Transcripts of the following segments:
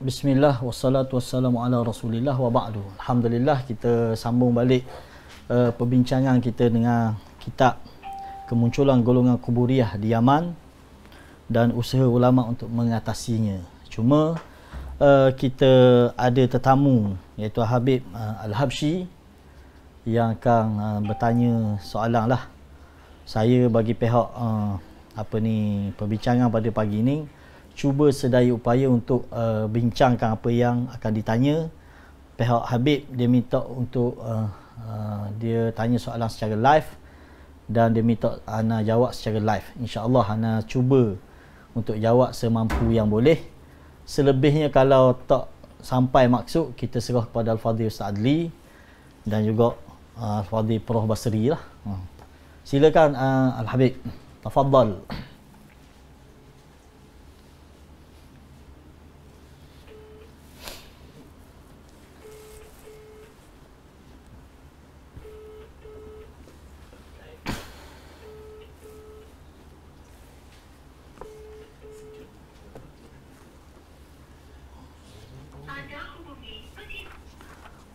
Bismillah wassalatu wassalamu ala Rasulillah wa ba'du. Alhamdulillah kita sambung balik uh, perbincangan kita dengan kitab Kemunculan Golongan Kuburiah di Yaman dan usaha ulama untuk mengatasinya. Cuma uh, kita ada tetamu iaitu Habib uh, eh, Al-Habshi yang akan uh, bertanya soalan lah. Saya bagi pihak uh, apa ni perbincangan pada pagi ini cuba sedaya upaya untuk uh, bincangkan apa yang akan ditanya pihak Habib dia minta untuk uh, uh, dia tanya soalan secara live dan dia minta Ana jawab secara live insyaAllah Ana cuba untuk jawab semampu yang boleh selebihnya kalau tak sampai maksud kita serah kepada Al-Fadhil Ustaz Adli dan juga uh, Al-Fadhil Prof. Basri lah. Uh. Silakan uh, Al-Habib. تفضل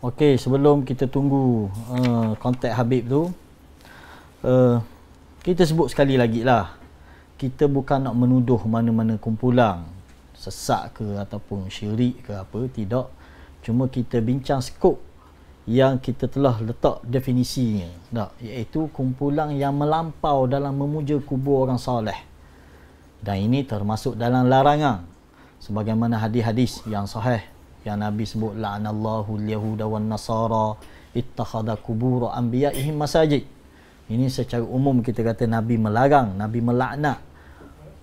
Okey, sebelum kita tunggu uh, kontak Habib tu uh, kita sebut sekali lagi lah kita bukan nak menuduh mana-mana kumpulan sesak ke ataupun syirik ke apa tidak cuma kita bincang skop yang kita telah letak definisinya tak iaitu kumpulan yang melampau dalam memuja kubur orang soleh dan ini termasuk dalam larangan sebagaimana hadis-hadis yang sahih yang nabi sebut la'anallahu al-yahuda wan-nasara ittakhadha qubur anbiya'ihim masajid ini secara umum kita kata Nabi melarang, Nabi melaknat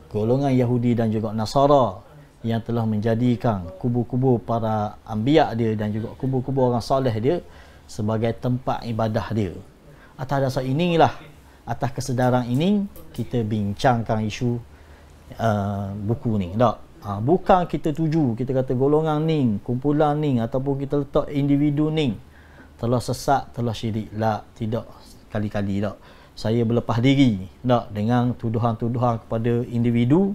golongan Yahudi dan juga Nasara yang telah menjadikan kubu-kubu para ambiya dia dan juga kubu-kubu orang soleh dia sebagai tempat ibadah dia. Atas dasar inilah, atas kesedaran ini kita bincangkan isu uh, buku ni. Tak? Ha, bukan kita tuju, kita kata golongan ni, kumpulan ni ataupun kita letak individu ni telah sesat, telah syirik. Lah, tidak kali-kali tak. Saya berlepas diri tak dengan tuduhan-tuduhan kepada individu,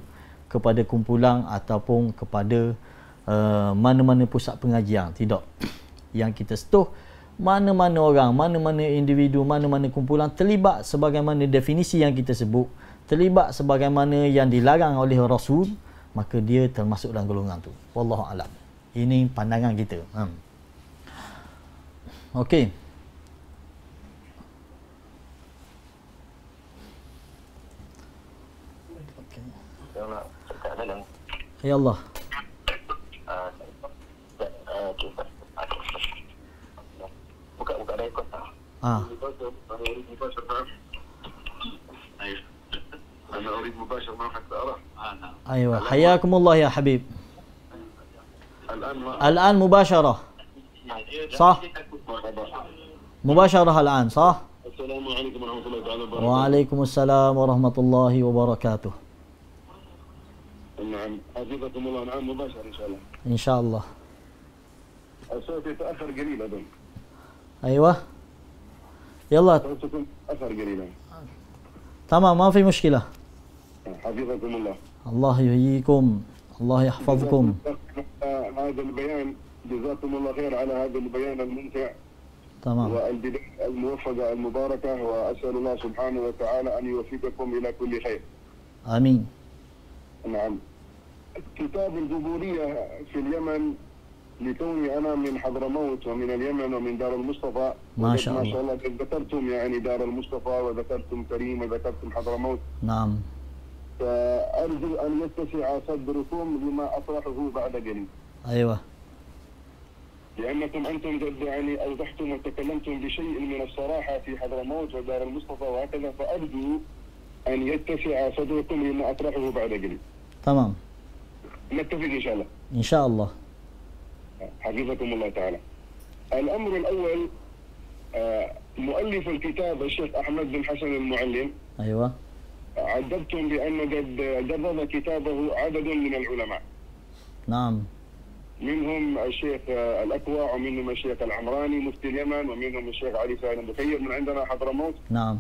kepada kumpulan ataupun kepada uh, mana-mana pusat pengajian. Tidak. Yang kita setuh mana-mana orang, mana-mana individu, mana-mana kumpulan terlibat sebagaimana definisi yang kita sebut, terlibat sebagaimana yang dilarang oleh Rasul, maka dia termasuk dalam golongan tu. Wallahu alam. Ini pandangan kita. Hmm. Okey. يلا اه ايوه حياكم الله يا حبيب الان الان مباشره صح مباشره الان صح السلام عليكم ورحمه الله وبركاته وعليكم السلام ورحمه الله وبركاته نعم حفظكم الله العام مباشر ان شاء الله ان شاء الله الصوت يتاخر قليلا اظن ايوه يلا صوتكم اثر قليلا تمام ما في مشكله حفظكم الله الله يحييكم الله يحفظكم هذا البيان جزاكم الله خير على هذا البيان الممتع تمام والبداية الموفقة المباركة وأسأل الله سبحانه وتعالى أن يوفقكم إلى كل خير آمين نعم كتاب الجمهورية في اليمن لكوني أنا من حضرموت ومن اليمن ومن دار المصطفى ما شاء الله ما شاء الله ذكرتم يعني دار المصطفى وذكرتم كريم وذكرتم حضرموت نعم فأرجو أن يتسع صدركم لما أطرحه بعد قليل أيوه لأنكم أنتم قد يعني أوضحتم وتكلمتم بشيء من الصراحة في حضرموت ودار المصطفى وهكذا فأرجو أن يتسع صدركم لما أطرحه بعد قليل تمام نتفق ان شاء الله ان شاء الله حفظكم الله تعالى الامر الاول آه، مؤلف الكتاب الشيخ احمد بن حسن المعلم ايوه عذبتم بان قد دبب كتابه عدد من العلماء نعم منهم الشيخ آه، الاكوع ومنهم الشيخ العمراني مفتي اليمن ومنهم الشيخ علي سالم بخير من عندنا حضرموت نعم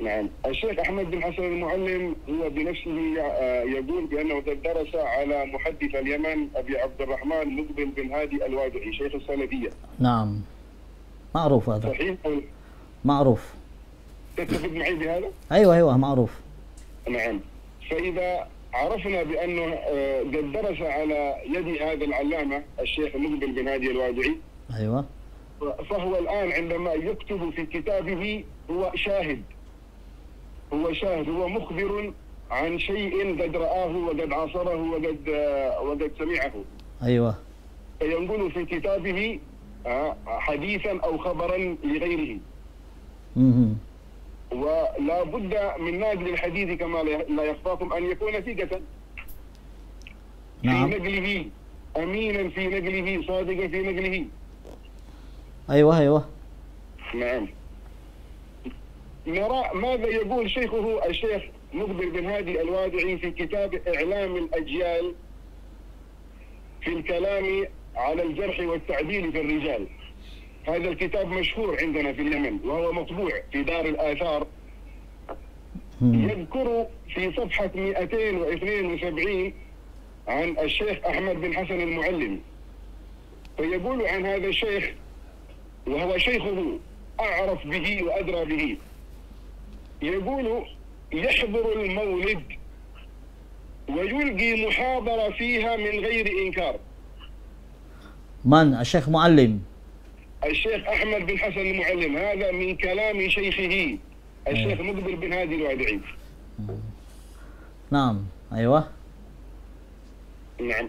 نعم الشيخ أحمد بن حسن المعلم هو بنفسه آه، يقول بأنه قد درس على محدث اليمن أبي عبد الرحمن مقبل بن هادي الوادعي شيخ السندية نعم معروف هذا صحيح معروف تتفق معي بهذا؟ أيوه أيوه معروف نعم فإذا عرفنا بأنه آه، قد درس على يد هذا العلامة الشيخ مقبل بن هادي الوادعي أيوه فهو الآن عندما يكتب في كتابه هو شاهد هو شاهد هو مخبر عن شيء قد رآه وقد عاصره وقد آه، وقد سمعه أيوة فينقل في كتابه آه، حديثا أو خبرا لغيره اها. ولا بد من ناقل الحديث كما لا يخفاكم أن يكون ثقة نعم. في نقله أمينا في نقله صادقا في نقله أيوه أيوه نعم نرى ماذا يقول شيخه الشيخ مقبل بن هادي الوادعي في كتاب إعلام الأجيال في الكلام على الجرح والتعديل في الرجال هذا الكتاب مشهور عندنا في اليمن وهو مطبوع في دار الآثار يذكر في صفحة 272 عن الشيخ أحمد بن حسن المعلم فيقول عن هذا الشيخ وهو شيخه أعرف به وأدرى به يقول يحضر المولد ويلقي محاضرة فيها من غير إنكار من الشيخ معلم الشيخ أحمد بن حسن المعلم هذا من كلام شيخه الشيخ مقبل بن هادي الوادعي نعم أيوة نعم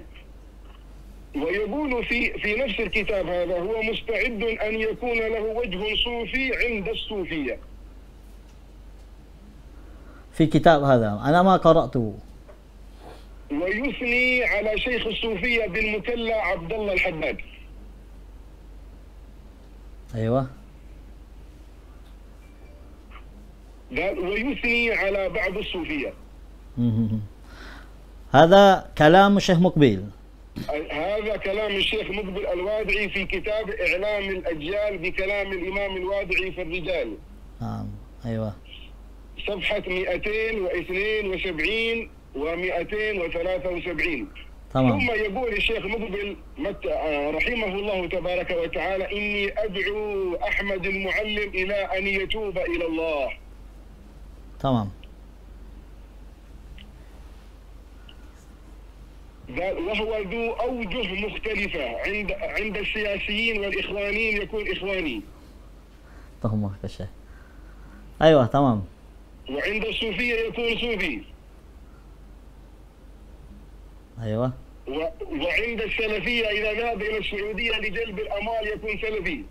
ويقول في في نفس الكتاب هذا هو مستعد أن يكون له وجه صوفي عند الصوفية في كتاب هذا أنا ما قرأته ويثني على شيخ الصوفية مكلا عبد الله الحداد أيوة قال ويثني على بعض الصوفية هذا كلام الشيخ مقبيل هذا كلام الشيخ مقبل الوادعي في كتاب إعلام الأجيال بكلام الإمام الوادعي في الرجال نعم آه. أيوة صفحة 272 و 273 طبعا. ثم يقول الشيخ مقبل آه، رحمه الله تبارك وتعالى إني أدعو أحمد المعلم إلى أن يتوب إلى الله تمام وهو ذو أوجه مختلفة عند عند السياسيين والإخوانيين يكون إخواني تمام أيوه تمام وعند الصوفية يكون صوفي أيوة و... وعند السلفية إذا ذهب إلى السعودية لجلب الأموال يكون سلفي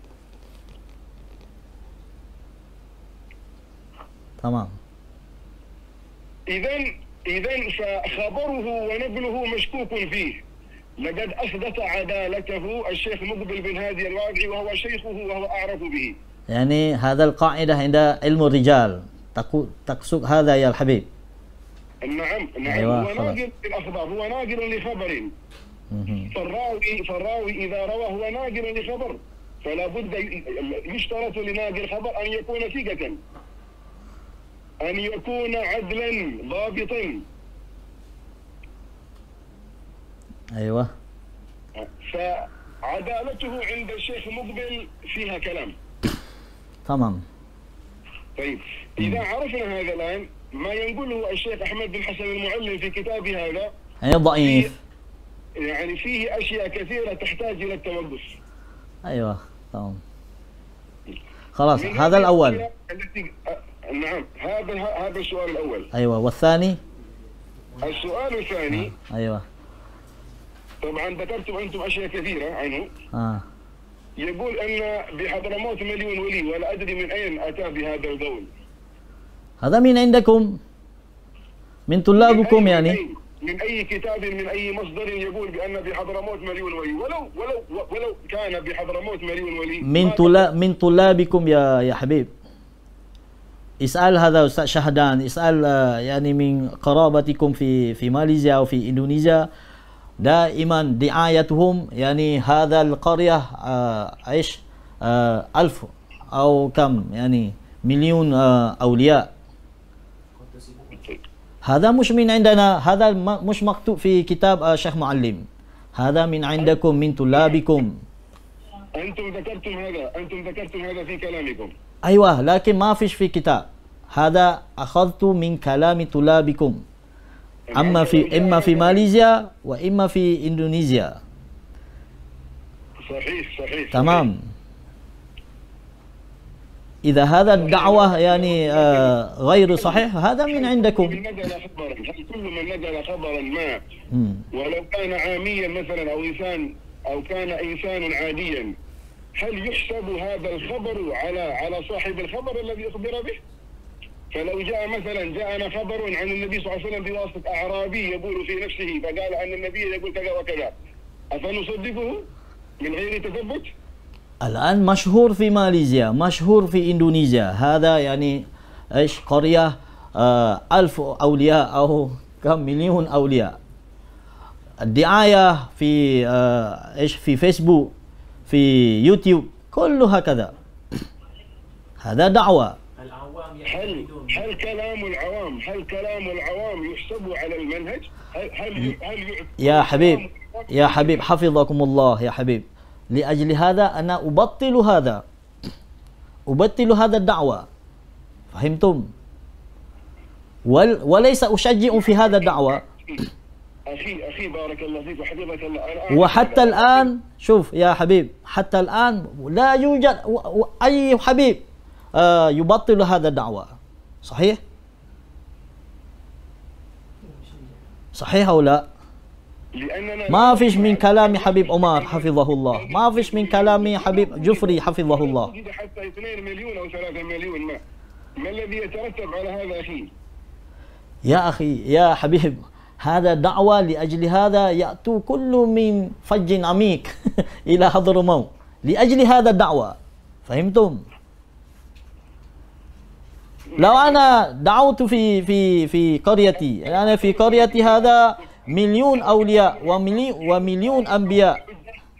تمام إذا إذا فخبره ونبله مشكوك فيه لقد أثبت عدالته الشيخ مقبل بن هادي الواقعي وهو شيخه وهو أعرف به يعني هذا القاعدة عند علم الرجال تقول تقصد هذا يا الحبيب نعم نعم أيوة هو ناقل الأخبار هو ناقل لخبر فالراوي فالراوي إذا روى هو ناقل لخبر فلا بد يشترط لناقل الخبر أن يكون ثقة أن يكون عدلا ضابطا أيوة فعدالته عند الشيخ مقبل فيها كلام تمام طيب إذا عرفنا هذا الآن ما ينقله الشيخ أحمد بن حسن المعلم في كتابه هذا يعني ضعيف يعني فيه أشياء كثيرة تحتاج إلى التوقف أيوة تمام خلاص هذا الأول آه، نعم هذا هذا السؤال الأول أيوة والثاني السؤال الثاني آه، أيوه طبعا ذكرتم انتم اشياء كثيره عنه آه. يقول أن بحضرموت مليون ولي ولا أدري من أين أتى بهذا القول هذا من عندكم من طلابكم من يعني من أي كتاب من أي مصدر يقول بأن بحضرموت مليون ولي ولو ولو ولو كان بحضرموت مليون ولي من طلاب من طلابكم يا يا حبيب اسأل هذا أستاذ شهدان اسأل آه، يعني من قرابتكم في في ماليزيا أو في إندونيسيا دائما دعايتهم يعني هذا القرية آه, آه، ألف أو كم يعني مليون آه، أولياء هذا مش من عندنا هذا مش مكتوب في كتاب آه، شيخ معلم هذا من عندكم من طلابكم أنتم ذكرتم هذا أنتم ذكرتم هذا في كلامكم أيوة لكن ما فيش في كتاب هذا أخذت من كلام طلابكم اما في اما في ماليزيا واما في اندونيسيا صحيح صحيح تمام إذا هذا الدعوة يعني آه غير صحيح هذا من عندكم كل من نزل خبرا ما ولو كان عاميا مثلا أو إنسان أو كان إنسانا عاديا هل يحسب هذا الخبر على على صاحب الخبر الذي أخبر به؟ فلو جاء مثلا جاءنا خبر عن النبي صلى الله عليه وسلم بواسطه اعرابي يقول في نفسه فقال ان النبي يقول كذا وكذا افنصدقه من غير تثبت؟ الان مشهور في ماليزيا، مشهور في اندونيسيا، هذا يعني ايش قريه آه ألف أولياء أو كم مليون أولياء الدعاية في آه إيش في فيسبوك في يوتيوب كله هكذا هذا دعوة هل هل كلام العوام هل كلام العوام يحسب على المنهج؟ هل هل, هل يا حبيب يا حبيب حفظكم الله يا حبيب لأجل هذا أنا أبطل هذا أبطل هذا الدعوة فهمتم؟ وليس أشجع في هذا الدعوة أخي أخي بارك الله فيك وحفظك الله وحتى الآن شوف يا حبيب حتى الآن لا يوجد أي حبيب آه، يبطل هذا الدعوة صحيح؟ صحيح أو لا؟ ما فيش من كلام حبيب عمر حفظه الله ما فيش من كلام حبيب جفري حفظه الله حتى 2 مليون أو 3 مليون ما ما الذي يترتب على هذا أخي؟ يا أخي يا حبيب هذا دعوة لأجل هذا يأتوا كل من فج عميق إلى حضر موت لأجل هذا الدعوة فهمتم؟ لو أنا دعوت في في في قريتي أنا في قريتي هذا مليون أولياء ومليون, ومليون أنبياء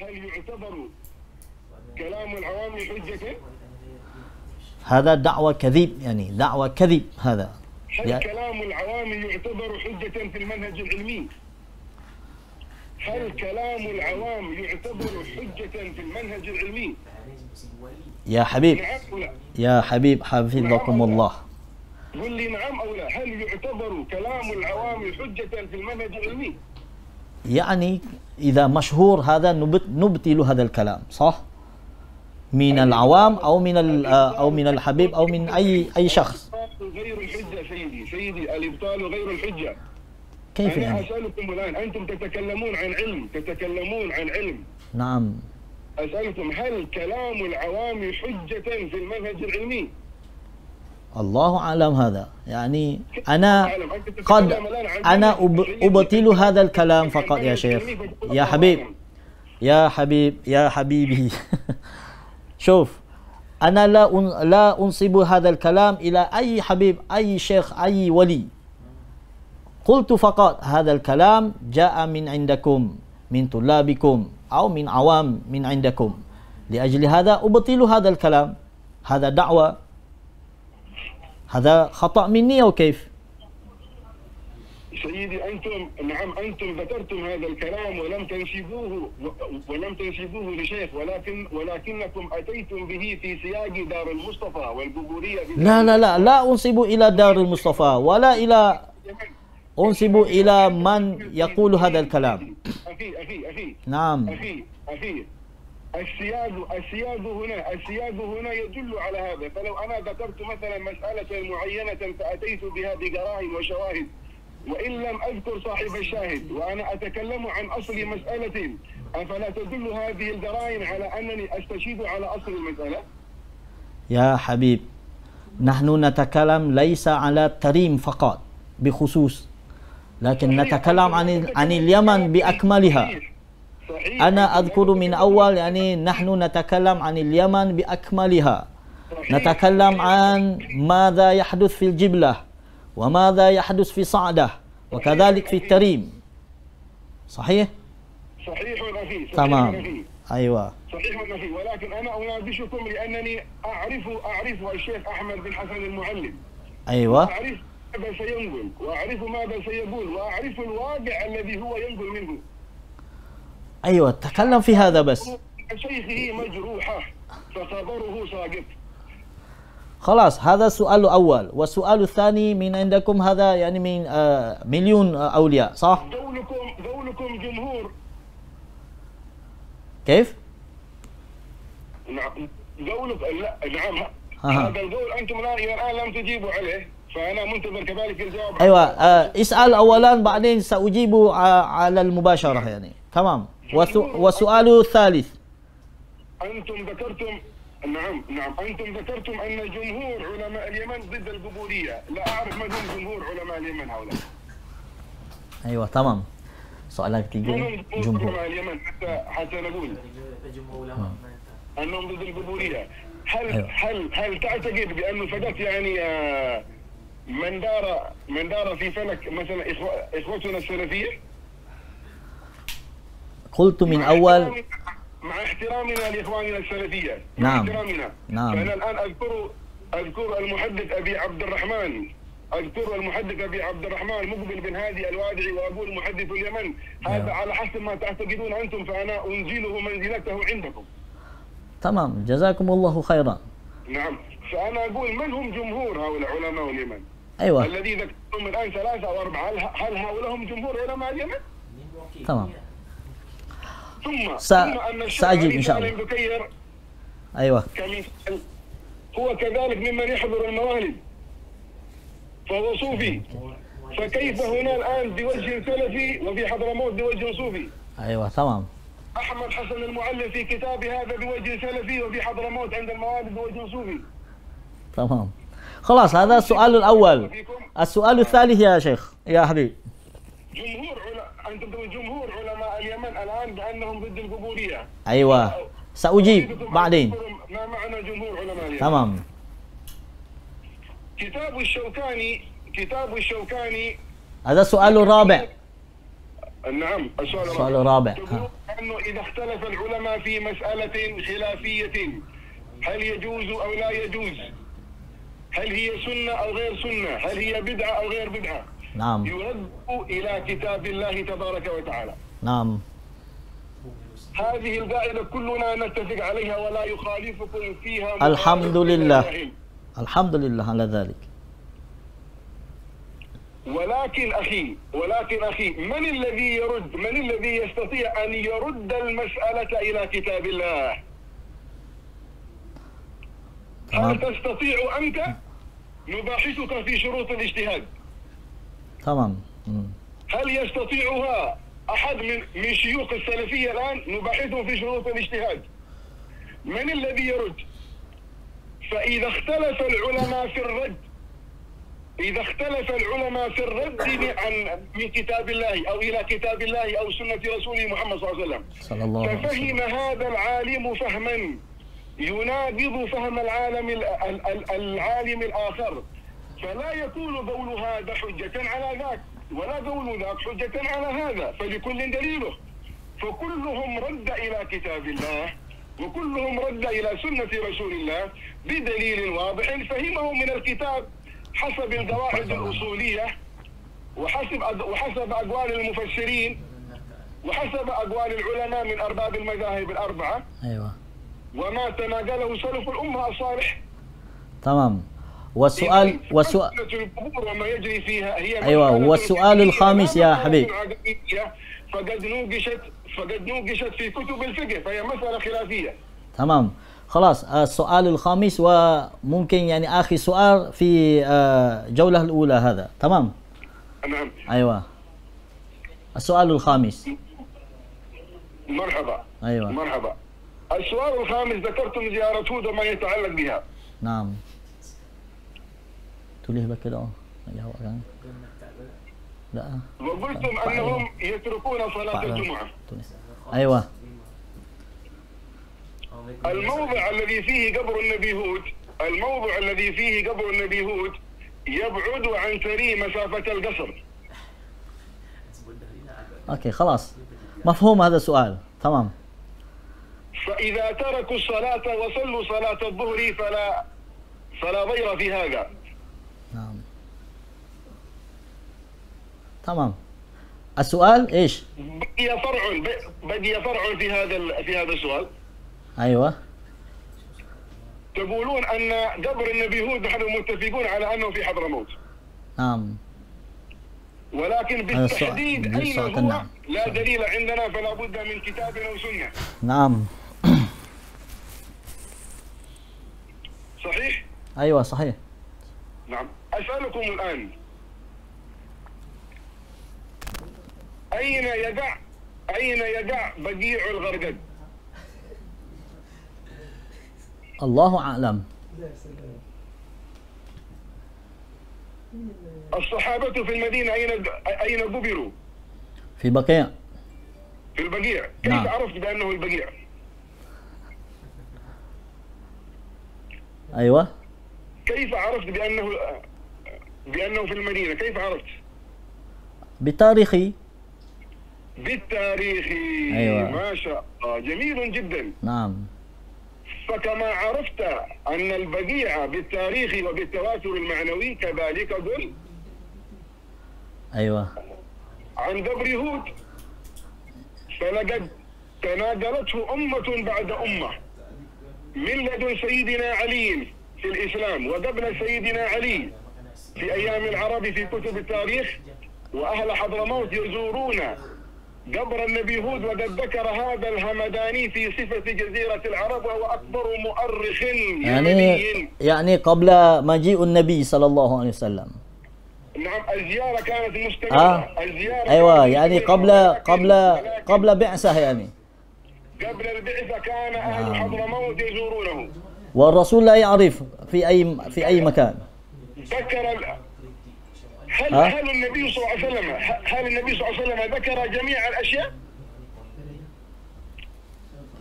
هل يعتبر كلام العوام حجة؟ هذا دعوة كذب يعني دعوة كذب هذا هل كلام العوام يعتبر حجة في المنهج العلمي؟ هل كلام العوام يعتبر حجة في المنهج العلمي؟ يا حبيب يا حبيب حفظكم الله قل لي نعم او لا هل يعتبر كلام العوام حجه في المنهج العلمي يعني اذا مشهور هذا نبطل هذا الكلام صح من العوام او من آه، او من الحبيب او من اي اي شخص غير الحجه سيدي سيدي الابطال غير الحجه كيف يعني؟ أنا أسألكم الآن أنتم تتكلمون عن علم تتكلمون عن علم نعم أسألكم هل كلام العوام حجة في المنهج العلمي الله أعلم هذا يعني أنا قد أنا أبطل هذا الكلام فقط يا شيخ يا حبيب يا حبيب يا حبيبي شوف أنا لا لا أنصب هذا الكلام إلى أي حبيب أي شيخ أي ولي قلت فقط هذا الكلام جاء من عندكم من طلابكم أو من عوام من عندكم لأجل هذا أبطل هذا الكلام هذا دعوة هذا خطأ مني أو كيف؟ سيدي انتم نعم انتم ذكرتم هذا الكلام ولم تنسبوه ولم تنسبوه لشيخ ولكن ولكنكم اتيتم به في سياق دار المصطفى والجمهوريه لا لا لا لا انسب الى دار المصطفى ولا الى أنسب إلى من يقول هذا الكلام نعم السياد السياد هنا السياد هنا يدل على هذا فلو أنا ذكرت مثلا مسألة معينة فأتيت بها بدراهم وشواهد وإن لم أذكر صاحب الشاهد وأنا أتكلم عن أصل مسألة أفلا تدل هذه الجرائم على أنني أستشهد على أصل المسألة؟ يا حبيب نحن نتكلم ليس على التريم فقط بخصوص لكن نتكلم عن عن اليمن باكملها انا اذكر من اول يعني نحن نتكلم عن اليمن باكملها نتكلم عن ماذا يحدث في الجبله وماذا يحدث في صعده وكذلك في التريم صحيح صحيح ونفي تمام ايوه صحيح ونفي ولكن انا اناقشكم لانني اعرف اعرف الشيخ احمد بن حسن المعلم ايوه اعرف ماذا سينقل وأعرف ماذا سيقول وأعرف الواقع الذي هو ينقل منه أيوة تكلم في هذا بس شيخه مجروحة فصبره ساقط خلاص هذا السؤال الأول والسؤال الثاني من عندكم هذا يعني من آه، مليون أولياء صح؟ دولكم دولكم جمهور كيف؟ نعم دولكم لا نعم هذا القول أنتم الآن لم تجيبوا عليه فانا منتظر كذلك الجواب ايوه آه اسال اولا بعدين ساجيب آه، على المباشره يعني تمام والسؤال الثالث انتم ذكرتم نعم نعم انتم ذكرتم ان جمهور علماء اليمن ضد القبوريه لا اعرف من هم جمهور علماء اليمن هؤلاء ايوه تمام soalan جمهور علماء اليمن حتى حتى نقول انهم ضد القبوريه هل أيوة. هل هل تعتقد بانه فقط يعني آه من دار من دار في فلك مثلا اخوتنا السلفيه قلت من اول مع احترامنا لاخواننا السلفيه نعم احترامنا نعم فانا الان اذكر اذكر المحدث ابي عبد الرحمن اذكر المحدث ابي عبد الرحمن مقبل بن هادي الوادعي واقول محدث اليمن نعم. هذا نعم. على حسب ما تعتقدون انتم فانا انزله منزلته عندكم تمام جزاكم الله خيرا نعم فانا اقول من هم جمهور هؤلاء علماء اليمن ايوه الذي ذكرتم الان ثلاثه او اربعه هل هؤلاء هم جمهور علماء اليمن؟ تمام ثم س... ثم ان ساجيب ان شاء الله ايوه هو كذلك ممن يحضر الموالد فهو صوفي فكيف هنا الان بوجه سلفي وفي حضرموت بوجه صوفي؟ ايوه تمام احمد حسن المعلم في كتابه هذا بوجه سلفي وفي حضرموت عند الموالد بوجه صوفي تمام خلاص هذا السؤال الاول السؤال الثالث يا شيخ يا حبيبي جمهور انتم جمهور علماء اليمن الان بانهم ضد القبوريه ايوه ساجيب بعدين ما معنى جمهور علماء اليمن تمام كتاب الشوكاني كتاب الشوكاني هذا نعم، السؤال الرابع نعم السؤال, السؤال الرابع أنه إذا اختلف العلماء في مسألة خلافية هل يجوز أو لا يجوز هل هي سنة أو غير سنة هل هي بدعة أو غير بدعة نعم يرد إلى كتاب الله تبارك وتعالى نعم هذه القاعدة كلنا نتفق عليها ولا يخالفكم فيها الحمد لله الحمد لله على ذلك ولكن أخي ولكن أخي من الذي يرد من الذي يستطيع أن يرد المسألة إلى كتاب الله هل تستطيع أنت نباحثك في شروط الاجتهاد تمام هل يستطيعها أحد من من شيوخ السلفية الآن نباحثه في شروط الاجتهاد من الذي يرد فإذا اختلف العلماء في الرد إذا اختلف العلماء في الرد عن من كتاب الله أو إلى كتاب الله أو سنة رسوله محمد صلى الله عليه وسلم صلى الله عليه وسلم ففهم هذا العالم فهما يناقض فهم العالم العالم الآخر فلا يكون قول هذا حجة على ذاك ولا قول ذاك حجة على هذا فلكل دليله فكلهم رد إلى كتاب الله وكلهم رد إلى سنة رسول الله بدليل واضح فهمه من الكتاب حسب القواعد الأصولية وحسب وحسب أقوال المفسرين وحسب أقوال العلماء من أرباب المذاهب الأربعة أيوة وما تناقله سلف الأمة الصالح تمام والسؤال والسؤال وما يجري فيها هي ايوه والسؤال الخامس يا حبيبي فقد نوقشت فقد نوقشت في كتب الفقه فهي مسألة خلافية تمام خلاص آه، السؤال الخامس وممكن يعني آخر سؤال في الجولة آه، الأولى هذا تمام نعم أيوة السؤال الخامس مرحبا أيوة مرحبا السؤال الخامس ذكرتم زيارة هود وما يتعلق بها نعم تلهبك كده لا وقلتم انهم يتركون صلاه الجمعه ايوه الموضع الذي فيه قبر النبي هود الموضع الذي فيه قبر النبي هود يبعد عن ثري مسافه القصر اوكي خلاص مفهوم هذا السؤال تمام فإذا تركوا الصلاة وصلوا صلاة الظهر فلا فلا ضير في هذا نعم تمام السؤال ايش؟ بقي فرع بقي فرع في هذا في هذا السؤال ايوه تقولون ان قبر النبي هود نحن متفقون على انه في حضرموت نعم ولكن بالتحديد اين هو نعم. لا دليل عندنا فلا بد من كتاب او سنه نعم صحيح؟ ايوه صحيح نعم اسالكم الان اين يقع اين يقع بديع الغرقد؟ الله اعلم الصحابة في المدينة أين أين قبروا؟ في بقيع في البقيع، كيف نعم. عرفت بأنه البقيع؟ ايوه كيف عرفت بانه بانه في المدينه كيف عرفت بتاريخي بالتاريخي أيوة. ما شاء الله جميل جدا نعم فكما عرفت أن البديع بالتاريخ وبالتواتر المعنوي كذلك قل أيوة عن دبر هود فلقد تناقلته أمة بعد أمة من لدن سيدنا علي في الإسلام وقبل سيدنا علي في أيام العرب في كتب التاريخ وأهل حضرموت يزورون قبر النبي هود وقد ذكر هذا الهمداني في صفة جزيرة العرب وهو أكبر مؤرخ يعني يعني قبل مجيء النبي صلى الله عليه وسلم نعم الزيارة كانت مستمرة آه. الزيارة أيوة يعني قبل قبل قبل بعثة يعني قبل البعثة كان أهل نعم. حضرموت يزورونه والرسول لا يعرف في أي في أي مكان ذكر هل أه؟ هل النبي صلى الله عليه وسلم هل النبي صلى الله عليه وسلم ذكر جميع الأشياء؟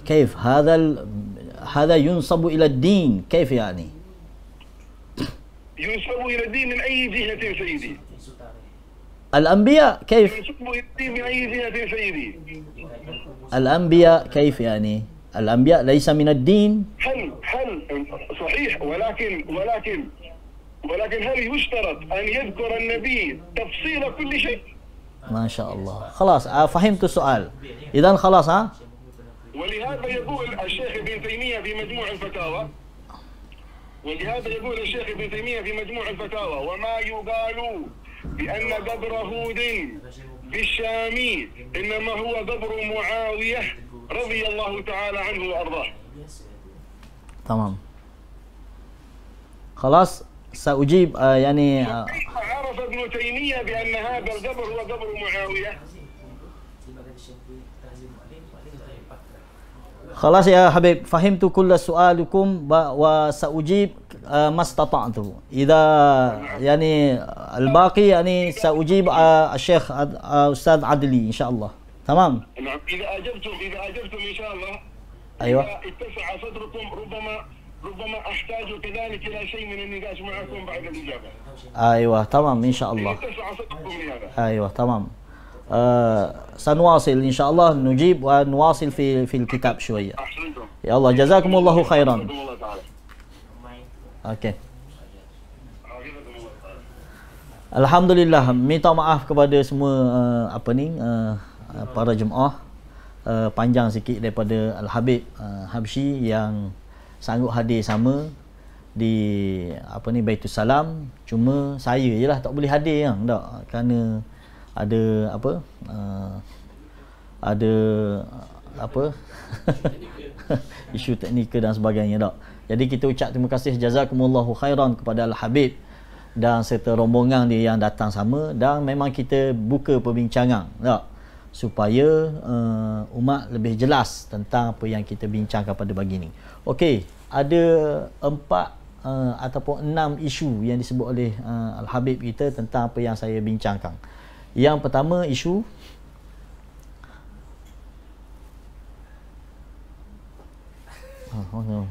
كيف هذا ال... هذا ينسب إلى الدين كيف يعني؟ ينسب إلى الدين من أي جهة سيدي؟ الأنبياء كيف؟ الأنبياء كيف يعني؟ الأنبياء ليس من الدين هل هل صحيح ولكن ولكن ولكن هل يشترط أن يذكر النبي تفصيل كل شيء؟ ما شاء الله خلاص آه، فهمت السؤال إذا خلاص ها؟ ولهذا يقول الشيخ ابن تيمية في مجموع الفتاوى ولهذا يقول الشيخ ابن تيمية في مجموع الفتاوى وما يقال بأن قبر هود بالشام إنما هو قبر معاوية رضي الله تعالى عنه وأرضاه تمام خلاص سأجيب آه، يعني آه، كيف عرف ابن تيمية بأن هذا القبر هو قبر معاوية خلاص يا حبيب فهمت كل سؤالكم وسأجيب آه، ما استطعت إذا يعني الباقي يعني سأجيب آه، الشيخ آه، أستاذ عدلي إن شاء الله تمام نعم إذا أجبتم إذا أجبتم إن شاء الله أيوة إذا اتسع صدركم ربما ربما أحتاج كذلك إلى شيء من النقاش معكم بعد الإجابة أيوة تمام إن شاء الله اتسع صدركم لهذا أيوة تمام uh, sanwasil insyaallah nujib wa nuwasil fi fil kitab syuaya ya Allah jazakumullahu khairan okey Alhamdulillah minta maaf kepada semua uh, apa ni uh, para jemaah uh, panjang sikit daripada Al Habib uh, Habshi yang sanggup hadir sama di apa ni baitussalam. cuma saya jelah tak boleh hadir yang tak kerana ada apa uh, ada apa isu teknikal dan sebagainya dok. jadi kita ucap terima kasih jazakumullahu khairan kepada al-habib dan serta rombongan dia yang datang sama dan memang kita buka perbincangan dok supaya uh, umat lebih jelas tentang apa yang kita bincangkan pada pagi ni okey ada empat uh, ataupun enam isu yang disebut oleh uh, al-habib kita tentang apa yang saya bincangkan yang pertama isu ah, Oh, no.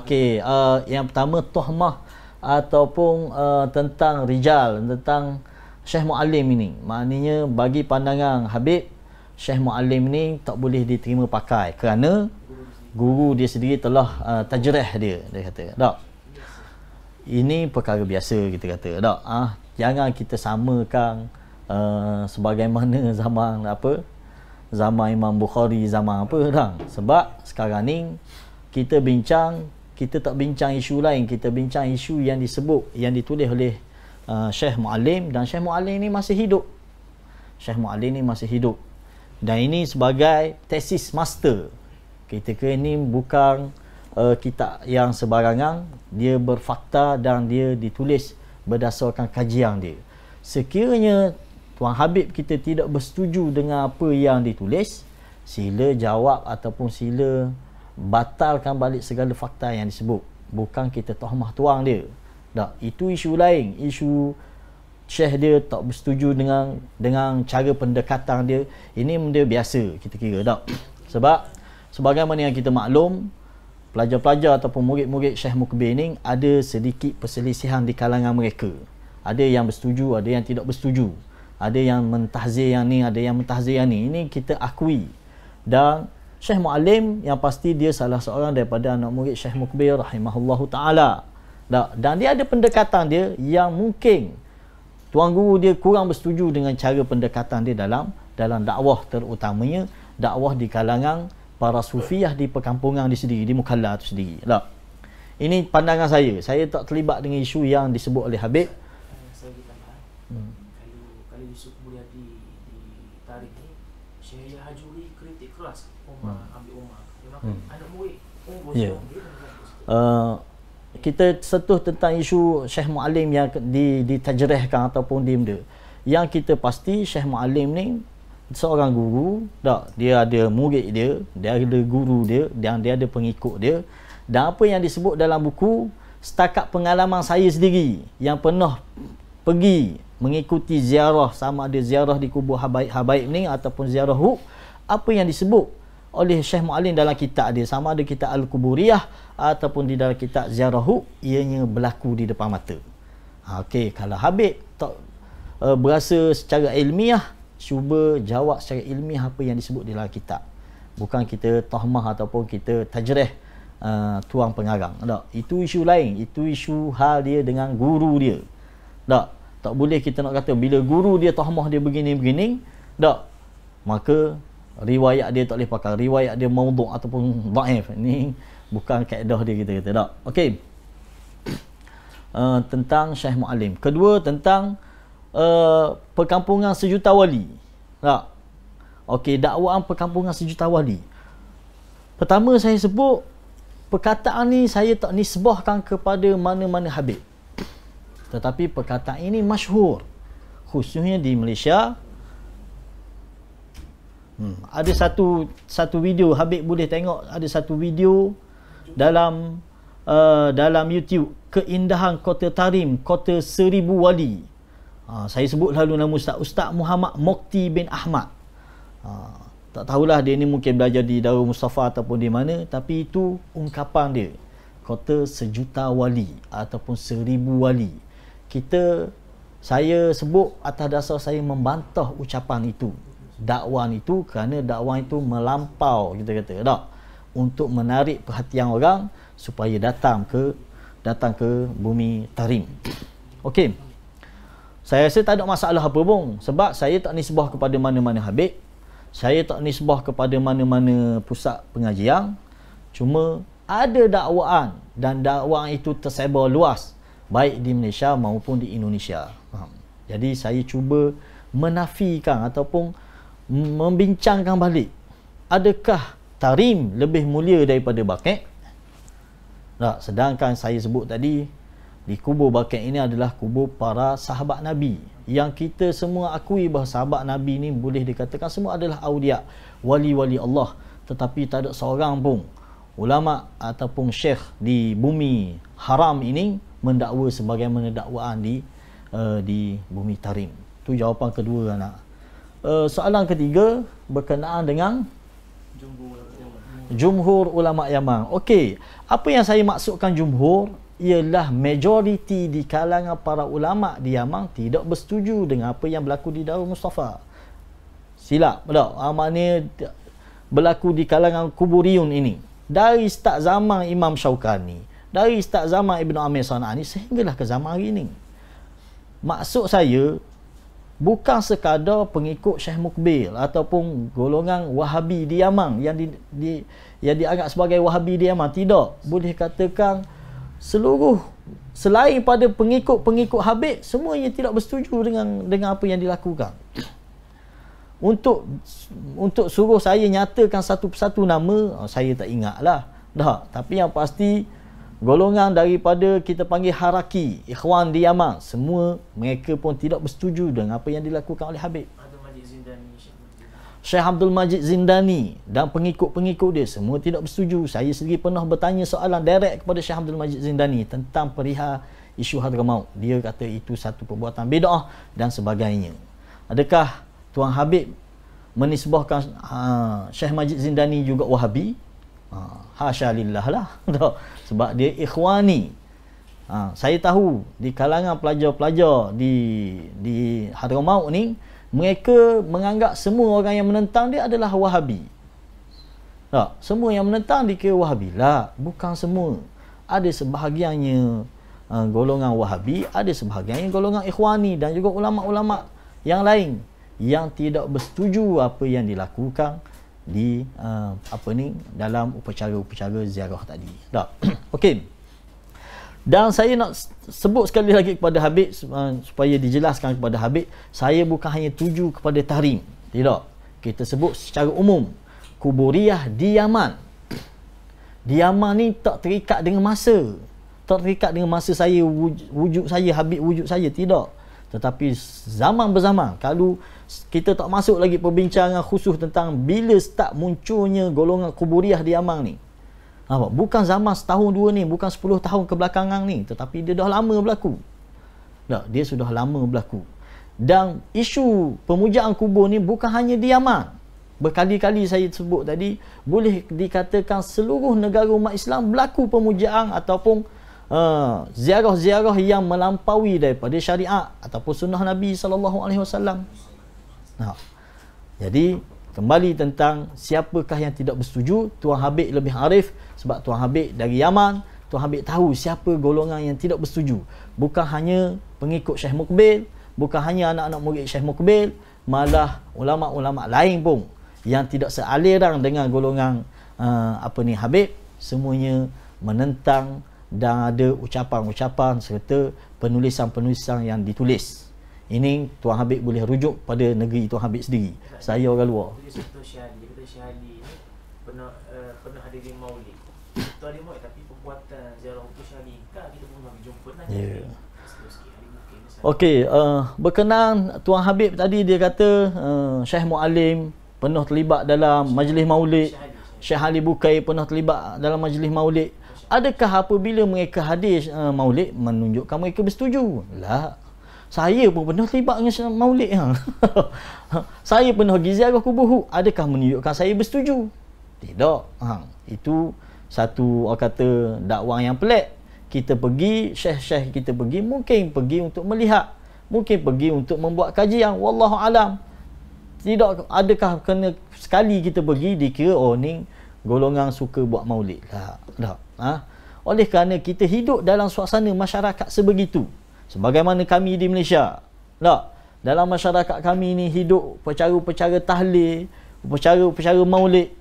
Okay, uh, yang pertama tohmah ataupun uh, tentang Rijal, tentang Syekh Mu'alim ini. Maknanya bagi pandangan Habib, Syekh Mu'alim ini tak boleh diterima pakai kerana guru dia sendiri telah uh, tajreh dia, dia kata. Tak? Ini perkara biasa kita kata. Tak? Ah, jangan kita samakan uh, sebagaimana zaman apa zaman Imam Bukhari zaman apa orang sebab sekarang ni kita bincang kita tak bincang isu lain kita bincang isu yang disebut yang ditulis oleh uh, Syekh Muallim dan Syekh Muallim ni masih hidup Syekh Muallim ni masih hidup dan ini sebagai tesis master kita ke ini bukan uh, kitab yang sebarangan dia berfakta dan dia ditulis berdasarkan kajian dia. Sekiranya Tuan Habib kita tidak bersetuju dengan apa yang ditulis, sila jawab ataupun sila batalkan balik segala fakta yang disebut. Bukan kita tohmah tuang dia. Tak, itu isu lain. Isu Syekh dia tak bersetuju dengan dengan cara pendekatan dia. Ini benda biasa kita kira tak. Sebab sebagaimana yang kita maklum, pelajar-pelajar ataupun murid-murid Syekh Mukbir ni ada sedikit perselisihan di kalangan mereka. Ada yang bersetuju, ada yang tidak bersetuju. Ada yang mentahzir yang ni, ada yang mentahzir yang ni. Ini kita akui. Dan Syekh Mu'alim yang pasti dia salah seorang daripada anak murid Syekh Mukbir rahimahullahu ta'ala. Dan dia ada pendekatan dia yang mungkin tuan guru dia kurang bersetuju dengan cara pendekatan dia dalam dalam dakwah terutamanya dakwah di kalangan para sufiah di perkampungan di sendiri di mukalla tu sendiri tak lah. ini pandangan saya saya tak terlibat dengan isu yang disebut oleh Habib hmm. Ya. Yeah. Uh, kita setuh tentang isu Syekh Muallim yang di ditajrihkan ataupun dimda. Yang kita pasti Syekh Muallim ni seorang guru tak dia ada murid dia dia ada guru dia dan dia ada pengikut dia dan apa yang disebut dalam buku setakat pengalaman saya sendiri yang pernah pergi mengikuti ziarah sama ada ziarah di kubur habaib-habaib ni ataupun ziarah hu apa yang disebut oleh Syekh Mu'alim dalam kitab dia sama ada kitab Al-Kuburiyah ataupun di dalam kitab Ziarah Hu ianya berlaku di depan mata ha, Okey, kalau Habib tak uh, berasa secara ilmiah cuba jawab secara ilmiah apa yang disebut di dalam kitab bukan kita tahmah ataupun kita tajreh uh, tuang pengarang tak itu isu lain itu isu hal dia dengan guru dia tak tak boleh kita nak kata bila guru dia tahmah dia begini begini tak maka riwayat dia tak boleh pakai riwayat dia maudhu ataupun dhaif Ini bukan kaedah dia kita kata tak okey uh, tentang Syekh Mualim. kedua tentang uh, perkampungan sejuta wali. Tak? Okey, dakwaan perkampungan sejuta wali. Pertama saya sebut perkataan ni saya tak nisbahkan kepada mana-mana Habib. Tetapi perkataan ini masyhur khususnya di Malaysia. Hmm, ada satu satu video Habib boleh tengok ada satu video dalam uh, dalam YouTube keindahan kota Tarim, kota seribu wali. Ha, saya sebut lalu nama Ustaz Ustaz Muhammad Mokti bin Ahmad ha, Tak tahulah dia ni mungkin belajar di Darul Mustafa ataupun di mana Tapi itu ungkapan dia Kota sejuta wali ataupun seribu wali Kita, saya sebut atas dasar saya membantah ucapan itu Dakwaan itu kerana dakwaan itu melampau kita kata tak? Untuk menarik perhatian orang supaya datang ke datang ke bumi Tarim. Okey. Saya rasa tak ada masalah apa pun Sebab saya tak nisbah kepada mana-mana habib Saya tak nisbah kepada mana-mana pusat pengajian Cuma ada dakwaan Dan dakwaan itu tersebar luas Baik di Malaysia maupun di Indonesia Jadi saya cuba menafikan ataupun membincangkan balik Adakah tarim lebih mulia daripada bakat? Nah, sedangkan saya sebut tadi di kubur bakat ini adalah kubur para sahabat Nabi yang kita semua akui bahawa sahabat Nabi ini boleh dikatakan semua adalah awliya wali-wali Allah tetapi tak ada seorang pun ulama ataupun syekh di bumi haram ini mendakwa sebagai dakwaan di uh, di bumi Tarim. Tu jawapan kedua anak. Uh, soalan ketiga berkenaan dengan jumhur ulama Yaman. Okey, apa yang saya maksudkan jumhur ialah majoriti di kalangan para ulama di Yaman tidak bersetuju dengan apa yang berlaku di Darul Mustafa. Silap, tak? Ha, ah, maknanya berlaku di kalangan kuburiun ini. Dari start zaman Imam Syaukani, dari start zaman Ibn Amir Sana'ani, sehinggalah ke zaman hari ini. Maksud saya, bukan sekadar pengikut Syekh Mukbil ataupun golongan Wahabi di Yaman yang di, di yang dianggap sebagai Wahabi di Yaman tidak boleh katakan seluruh selain pada pengikut-pengikut Habib semuanya tidak bersetuju dengan dengan apa yang dilakukan untuk untuk suruh saya nyatakan satu persatu nama ah, saya tak ingatlah dah tapi yang pasti golongan daripada kita panggil haraki ikhwan di Yaman semua mereka pun tidak bersetuju dengan apa yang dilakukan oleh Habib Syekh Abdul Majid Zindani dan pengikut-pengikut dia semua tidak bersetuju. Saya sendiri pernah bertanya soalan direct kepada Syekh Abdul Majid Zindani tentang perihal isu harga maut. Dia kata itu satu perbuatan bid'ah dan sebagainya. Adakah Tuan Habib menisbahkan ha, Syekh Majid Zindani juga wahabi? Ha, Hasya lillah lah. Sebab dia ikhwani. Ha, saya tahu di kalangan pelajar-pelajar di di Hadramaut ni mereka menganggap semua orang yang menentang dia adalah wahabi tak semua yang menentang dikira wahabi lah bukan semua ada sebahagiannya uh, golongan wahabi ada sebahagiannya golongan ikhwani dan juga ulama-ulama yang lain yang tidak bersetuju apa yang dilakukan di uh, apa ni dalam upacara-upacara ziarah tadi tak okey dan saya nak sebut sekali lagi kepada Habib eh, supaya dijelaskan kepada Habib, saya bukan hanya tuju kepada tahrim. Tidak. Kita sebut secara umum kuburiah di Yaman. Di Yaman ni tak terikat dengan masa. Tak terikat dengan masa saya wujud saya Habib wujud saya tidak. Tetapi zaman berzaman kalau kita tak masuk lagi perbincangan khusus tentang bila start munculnya golongan kuburiah di Yaman ni. Nampak? Bukan zaman setahun dua ni, bukan sepuluh tahun kebelakangan ni. Tetapi dia dah lama berlaku. Tak, dia sudah lama berlaku. Dan isu pemujaan kubur ni bukan hanya di Yaman. Berkali-kali saya sebut tadi, boleh dikatakan seluruh negara umat Islam berlaku pemujaan ataupun uh, ziarah-ziarah yang melampaui daripada syariah ataupun sunnah Nabi SAW. Nah. Jadi, kembali tentang siapakah yang tidak bersetuju Tuan Habib lebih arif sebab Tuan Habib dari Yaman Tuan Habib tahu siapa golongan yang tidak bersetuju bukan hanya pengikut Syekh Mukbil bukan hanya anak-anak murid Syekh Mukbil malah ulama-ulama lain pun yang tidak sealiran dengan golongan uh, apa ni Habib semuanya menentang dan ada ucapan-ucapan serta penulisan-penulisan yang ditulis ini Tuan Habib boleh rujuk pada negeri Tuan Habib sendiri. Tak, saya orang luar. Jadi contoh Syih Ali. Dia kata pernah, uh, pernah ada di maulid. Tuan ada maulid tapi perbuatan ziarah untuk Syih Kan kita pun pergi jumpa yeah. Okey, uh, eh, berkenaan Tuan Habib tadi dia kata uh, Syekh Mualim penuh terlibat dalam majlis maulid. Syekh Ali Bukai pernah terlibat dalam majlis maulid. Adakah apabila mereka hadis uh, maulid menunjukkan mereka bersetuju? Lah saya pun pernah terlibat dengan maulid hang. saya pernah pergi ziarah kubur Hud. Adakah menunjukkan saya bersetuju? Tidak. Hang. Itu satu orang kata dakwah yang pelik. Kita pergi, syekh-syekh kita pergi mungkin pergi untuk melihat. Mungkin pergi untuk membuat kaji yang Wallahu alam. Tidak adakah kena sekali kita pergi dikira oh ni golongan suka buat maulid. Tak. Tak. Ha? Oleh kerana kita hidup dalam suasana masyarakat sebegitu sebagaimana kami di Malaysia. Tak? Dalam masyarakat kami ni hidup percara-percara tahlil, percara-percara maulik,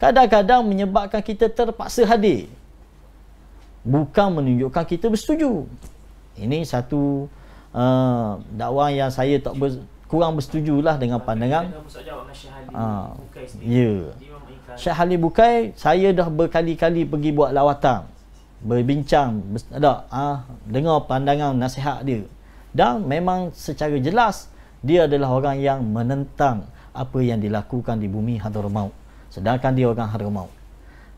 Kadang-kadang menyebabkan kita terpaksa hadir. Bukan menunjukkan kita bersetuju. Ini satu uh, dakwah yang saya tak ber, kurang bersetuju lah dengan pandangan. Lah, ah, ya. Syekh Ali Bukai, saya dah berkali-kali pergi buat lawatan berbincang ada ah ha, dengar pandangan nasihat dia dan memang secara jelas dia adalah orang yang menentang apa yang dilakukan di bumi Hadramaut sedangkan dia orang Hadramaut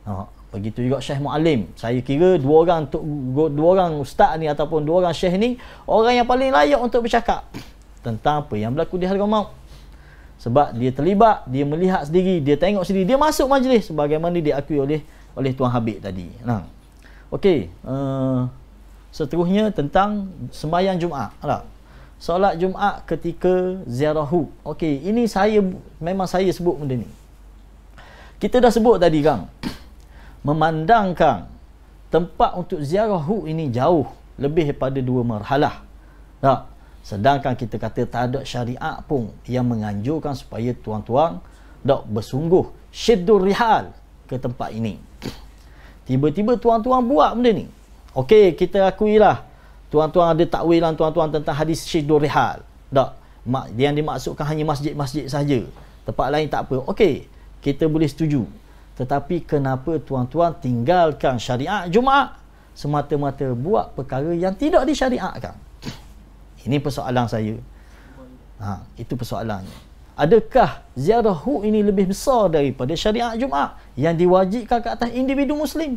ha, begitu juga Syekh Muallim saya kira dua orang untuk dua orang ustaz ni ataupun dua orang syekh ni orang yang paling layak untuk bercakap tentang apa yang berlaku di Hadramaut sebab dia terlibat dia melihat sendiri dia tengok sendiri dia masuk majlis sebagaimana diakui oleh oleh tuan Habib tadi nah ha. Okey, uh, seterusnya tentang sembahyang Jumaat. Alah. Solat Jumaat ketika ziarahu. Okey, ini saya memang saya sebut benda ni. Kita dah sebut tadi kan. Memandangkan tempat untuk ziarahu ini jauh lebih daripada dua marhalah. Tak? Sedangkan kita kata tak ada syariat pun yang menganjurkan supaya tuan-tuan tak bersungguh syiddur rihal ke tempat ini. Tiba-tiba tuan-tuan buat benda ni. Okey, kita lah Tuan-tuan ada takwilan tuan-tuan tentang hadis Syekh Durihal. Tak. Mak, yang dimaksudkan hanya masjid-masjid saja. Tempat lain tak apa. Okey, kita boleh setuju. Tetapi kenapa tuan-tuan tinggalkan syariat Jumaat semata-mata buat perkara yang tidak disyariatkan? Ini persoalan saya. Ha, itu persoalannya adakah ziarah hu ini lebih besar daripada syariat Jumaat yang diwajibkan ke atas individu Muslim?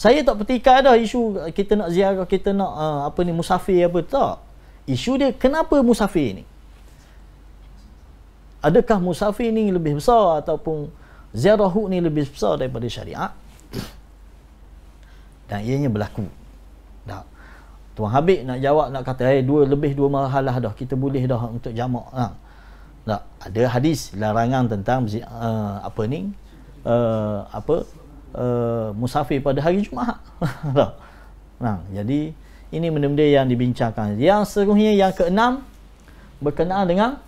Saya tak petikan ada isu kita nak ziarah, kita nak uh, apa ni musafir apa tak. Isu dia kenapa musafir ini? Adakah musafir ini lebih besar ataupun ziarah hu ini lebih besar daripada syariat? Dan ianya berlaku. Dah. Tuan Habib nak jawab nak kata eh dua lebih dua marhalah dah kita boleh dah untuk jamak ha. Tak lah, ada hadis larangan tentang uh, apa ni uh, apa uh, musafir pada hari Jumaat. Tak. Nah, ha, jadi ini benda-benda yang dibincangkan. Yang seterusnya yang keenam berkenaan dengan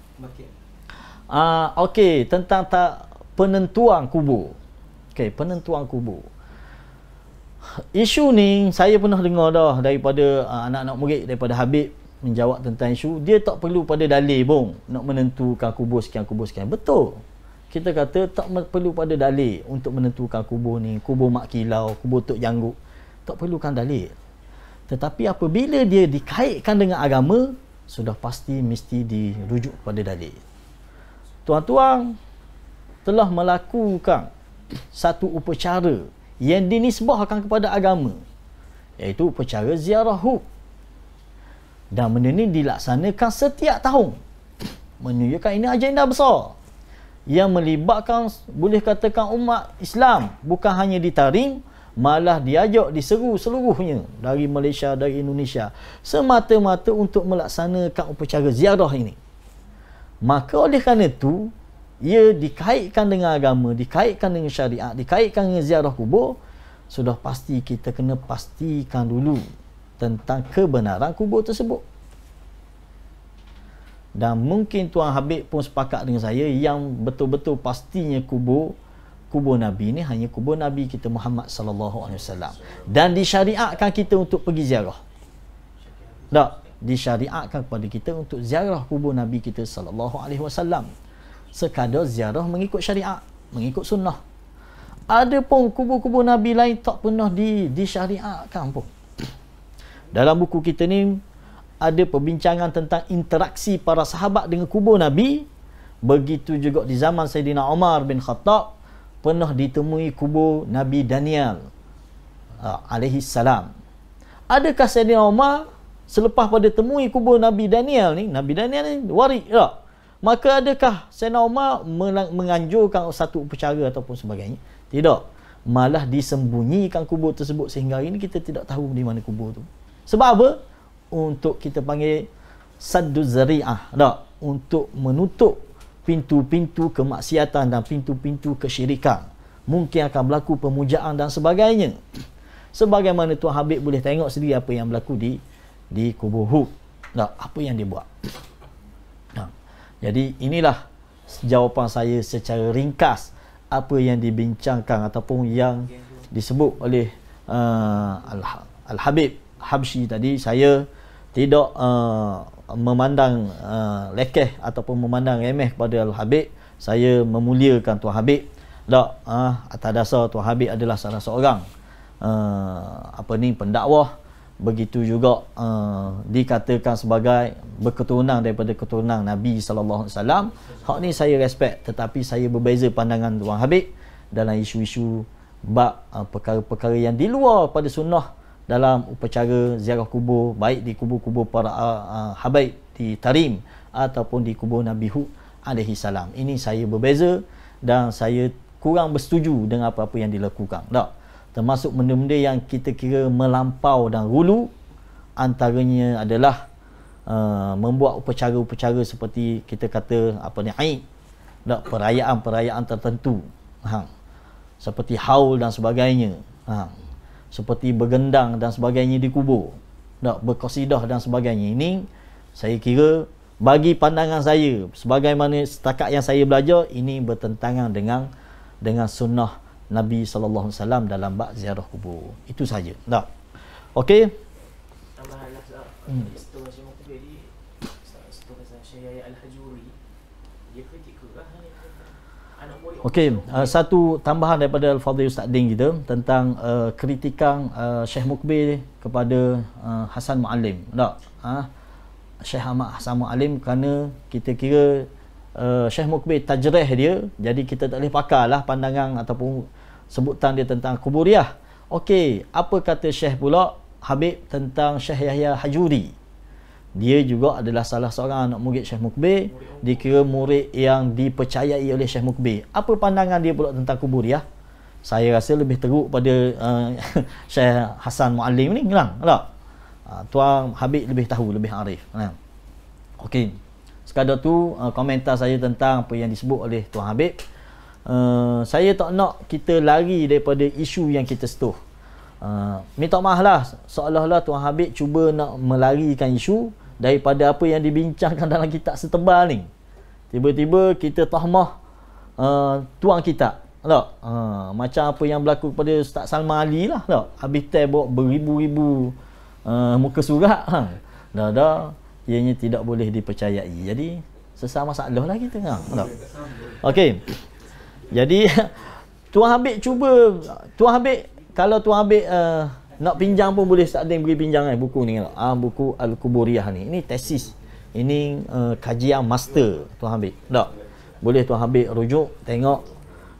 Uh, ah, okay, tentang tak penentuan kubur. Okey, penentuan kubur isu ni saya pernah dengar dah daripada uh, anak-anak murid daripada Habib menjawab tentang isu dia tak perlu pada dalil bong nak menentukan kubur sekian kubur sekian betul kita kata tak perlu pada dalil untuk menentukan kubur ni kubur mak kilau kubur tok jangguk tak perlukan dalil tetapi apabila dia dikaitkan dengan agama sudah pasti mesti dirujuk kepada dalil tuan-tuan telah melakukan satu upacara yang dinisbahkan kepada agama iaitu upacara ziarah hub dan benda ini dilaksanakan setiap tahun menunjukkan ini agenda besar yang melibatkan boleh katakan umat Islam bukan hanya ditarim malah diajak diseru seluruhnya dari Malaysia dari Indonesia semata-mata untuk melaksanakan upacara ziarah ini maka oleh kerana itu ia dikaitkan dengan agama, dikaitkan dengan syariat, dikaitkan dengan ziarah kubur, sudah pasti kita kena pastikan dulu tentang kebenaran kubur tersebut. Dan mungkin Tuan Habib pun sepakat dengan saya yang betul-betul pastinya kubur kubur Nabi ini hanya kubur Nabi kita Muhammad sallallahu alaihi wasallam dan disyariatkan kita untuk pergi ziarah. Tak, disyariatkan kepada kita untuk ziarah kubur Nabi kita sallallahu alaihi wasallam sekadar ziarah mengikut syariat, mengikut sunnah. Ada pun kubu-kubu Nabi lain tak pernah di di disyariatkan pun. Dalam buku kita ni ada perbincangan tentang interaksi para sahabat dengan kubu Nabi. Begitu juga di zaman Sayyidina Omar bin Khattab pernah ditemui kubu Nabi Daniel ah, alaihi salam. Adakah Sayyidina Umar selepas pada temui kubur Nabi Daniel ni, Nabi Daniel ni warik tak? maka adakah Sayyidina Umar menganjurkan satu upacara ataupun sebagainya? Tidak. Malah disembunyikan kubur tersebut sehingga hari ini kita tidak tahu di mana kubur itu. Sebab apa? Untuk kita panggil saddu zari'ah. Tak? Untuk menutup pintu-pintu kemaksiatan dan pintu-pintu kesyirikan. Mungkin akan berlaku pemujaan dan sebagainya. Sebagaimana Tuan Habib boleh tengok sendiri apa yang berlaku di di kubur Hud. Tak? Apa yang dia buat? Jadi inilah jawapan saya secara ringkas apa yang dibincangkan ataupun yang disebut oleh uh, Al-Habib Habshi tadi saya tidak uh, memandang uh, lekeh ataupun memandang remeh kepada Al-Habib saya memuliakan Tuan Habib tak uh, atas dasar Tuan Habib adalah salah seorang uh, apa ni pendakwah begitu juga uh, dikatakan sebagai berketurunan daripada keturunan Nabi sallallahu alaihi wasallam. Hak ni saya respect tetapi saya berbeza pandangan tuan Habib dalam isu-isu bab uh, perkara-perkara yang di luar pada sunnah dalam upacara ziarah kubur baik di kubur-kubur para uh, habaib di Tarim ataupun di kubur Nabi Hud alaihi salam. Ini saya berbeza dan saya kurang bersetuju dengan apa-apa yang dilakukan. Tak termasuk benda-benda yang kita kira melampau dan rulu antaranya adalah uh, membuat upacara-upacara seperti kita kata apa ni aid dan perayaan-perayaan tertentu ha. seperti haul dan sebagainya ha. seperti bergendang dan sebagainya di kubur dan berkosidah dan sebagainya ini saya kira bagi pandangan saya sebagaimana setakat yang saya belajar ini bertentangan dengan dengan sunnah Nabi saw dalam bab ziarah kubur. Itu saja. Tak. Okey. Tambahanlah hmm. lah. Okey, uh, satu tambahan daripada Al-Fadhil Ustaz Ding kita tentang uh, kritikan uh, Syekh Mukbil kepada uh, Hasan Muallim. Tak. Ah ha? Syekh Ahmad Hasan Muallim kerana kita kira uh, Syekh Mukbil tajreh dia, jadi kita tak boleh pakarlah pandangan ataupun sebutan dia tentang kuburiah. Okey, apa kata Syekh pula Habib tentang Syekh Yahya Hajuri? Dia juga adalah salah seorang anak murid Syekh Mukbir, dikira murid yang dipercayai oleh Syekh Mukbir. Apa pandangan dia pula tentang kuburiah? Saya rasa lebih teruk pada uh, Syekh Hasan Muallim ni, hilang, tak? Ah, Tuan Habib lebih tahu, lebih arif. Ha. Okey. Sekadar tu eh, komentar saya tentang apa yang disebut oleh Tuan Habib uh, saya tak nak kita lari daripada isu yang kita setuh. Uh, minta maaf lah seolah-olah Tuan Habib cuba nak melarikan isu daripada apa yang dibincangkan dalam kitab setebal ni. Tiba-tiba kita tahmah uh, tuan kita, Tak? Uh, macam apa yang berlaku kepada Ustaz Salma Ali lah. Tak? Habis teh bawa beribu-ribu uh, muka surat. Ha? Dah dah. Ianya tidak boleh dipercayai. Jadi sesama masalah lah kita. Ha? Okey. Jadi Tuan Habib cuba Tuan Habib Kalau Tuan Habib uh, Nak pinjam pun boleh Tak ada yang beri pinjam kan Buku ni uh, Buku Al-Kuburiyah ni Ini tesis Ini uh, kajian master Tuan Habib Tak Boleh Tuan Habib rujuk Tengok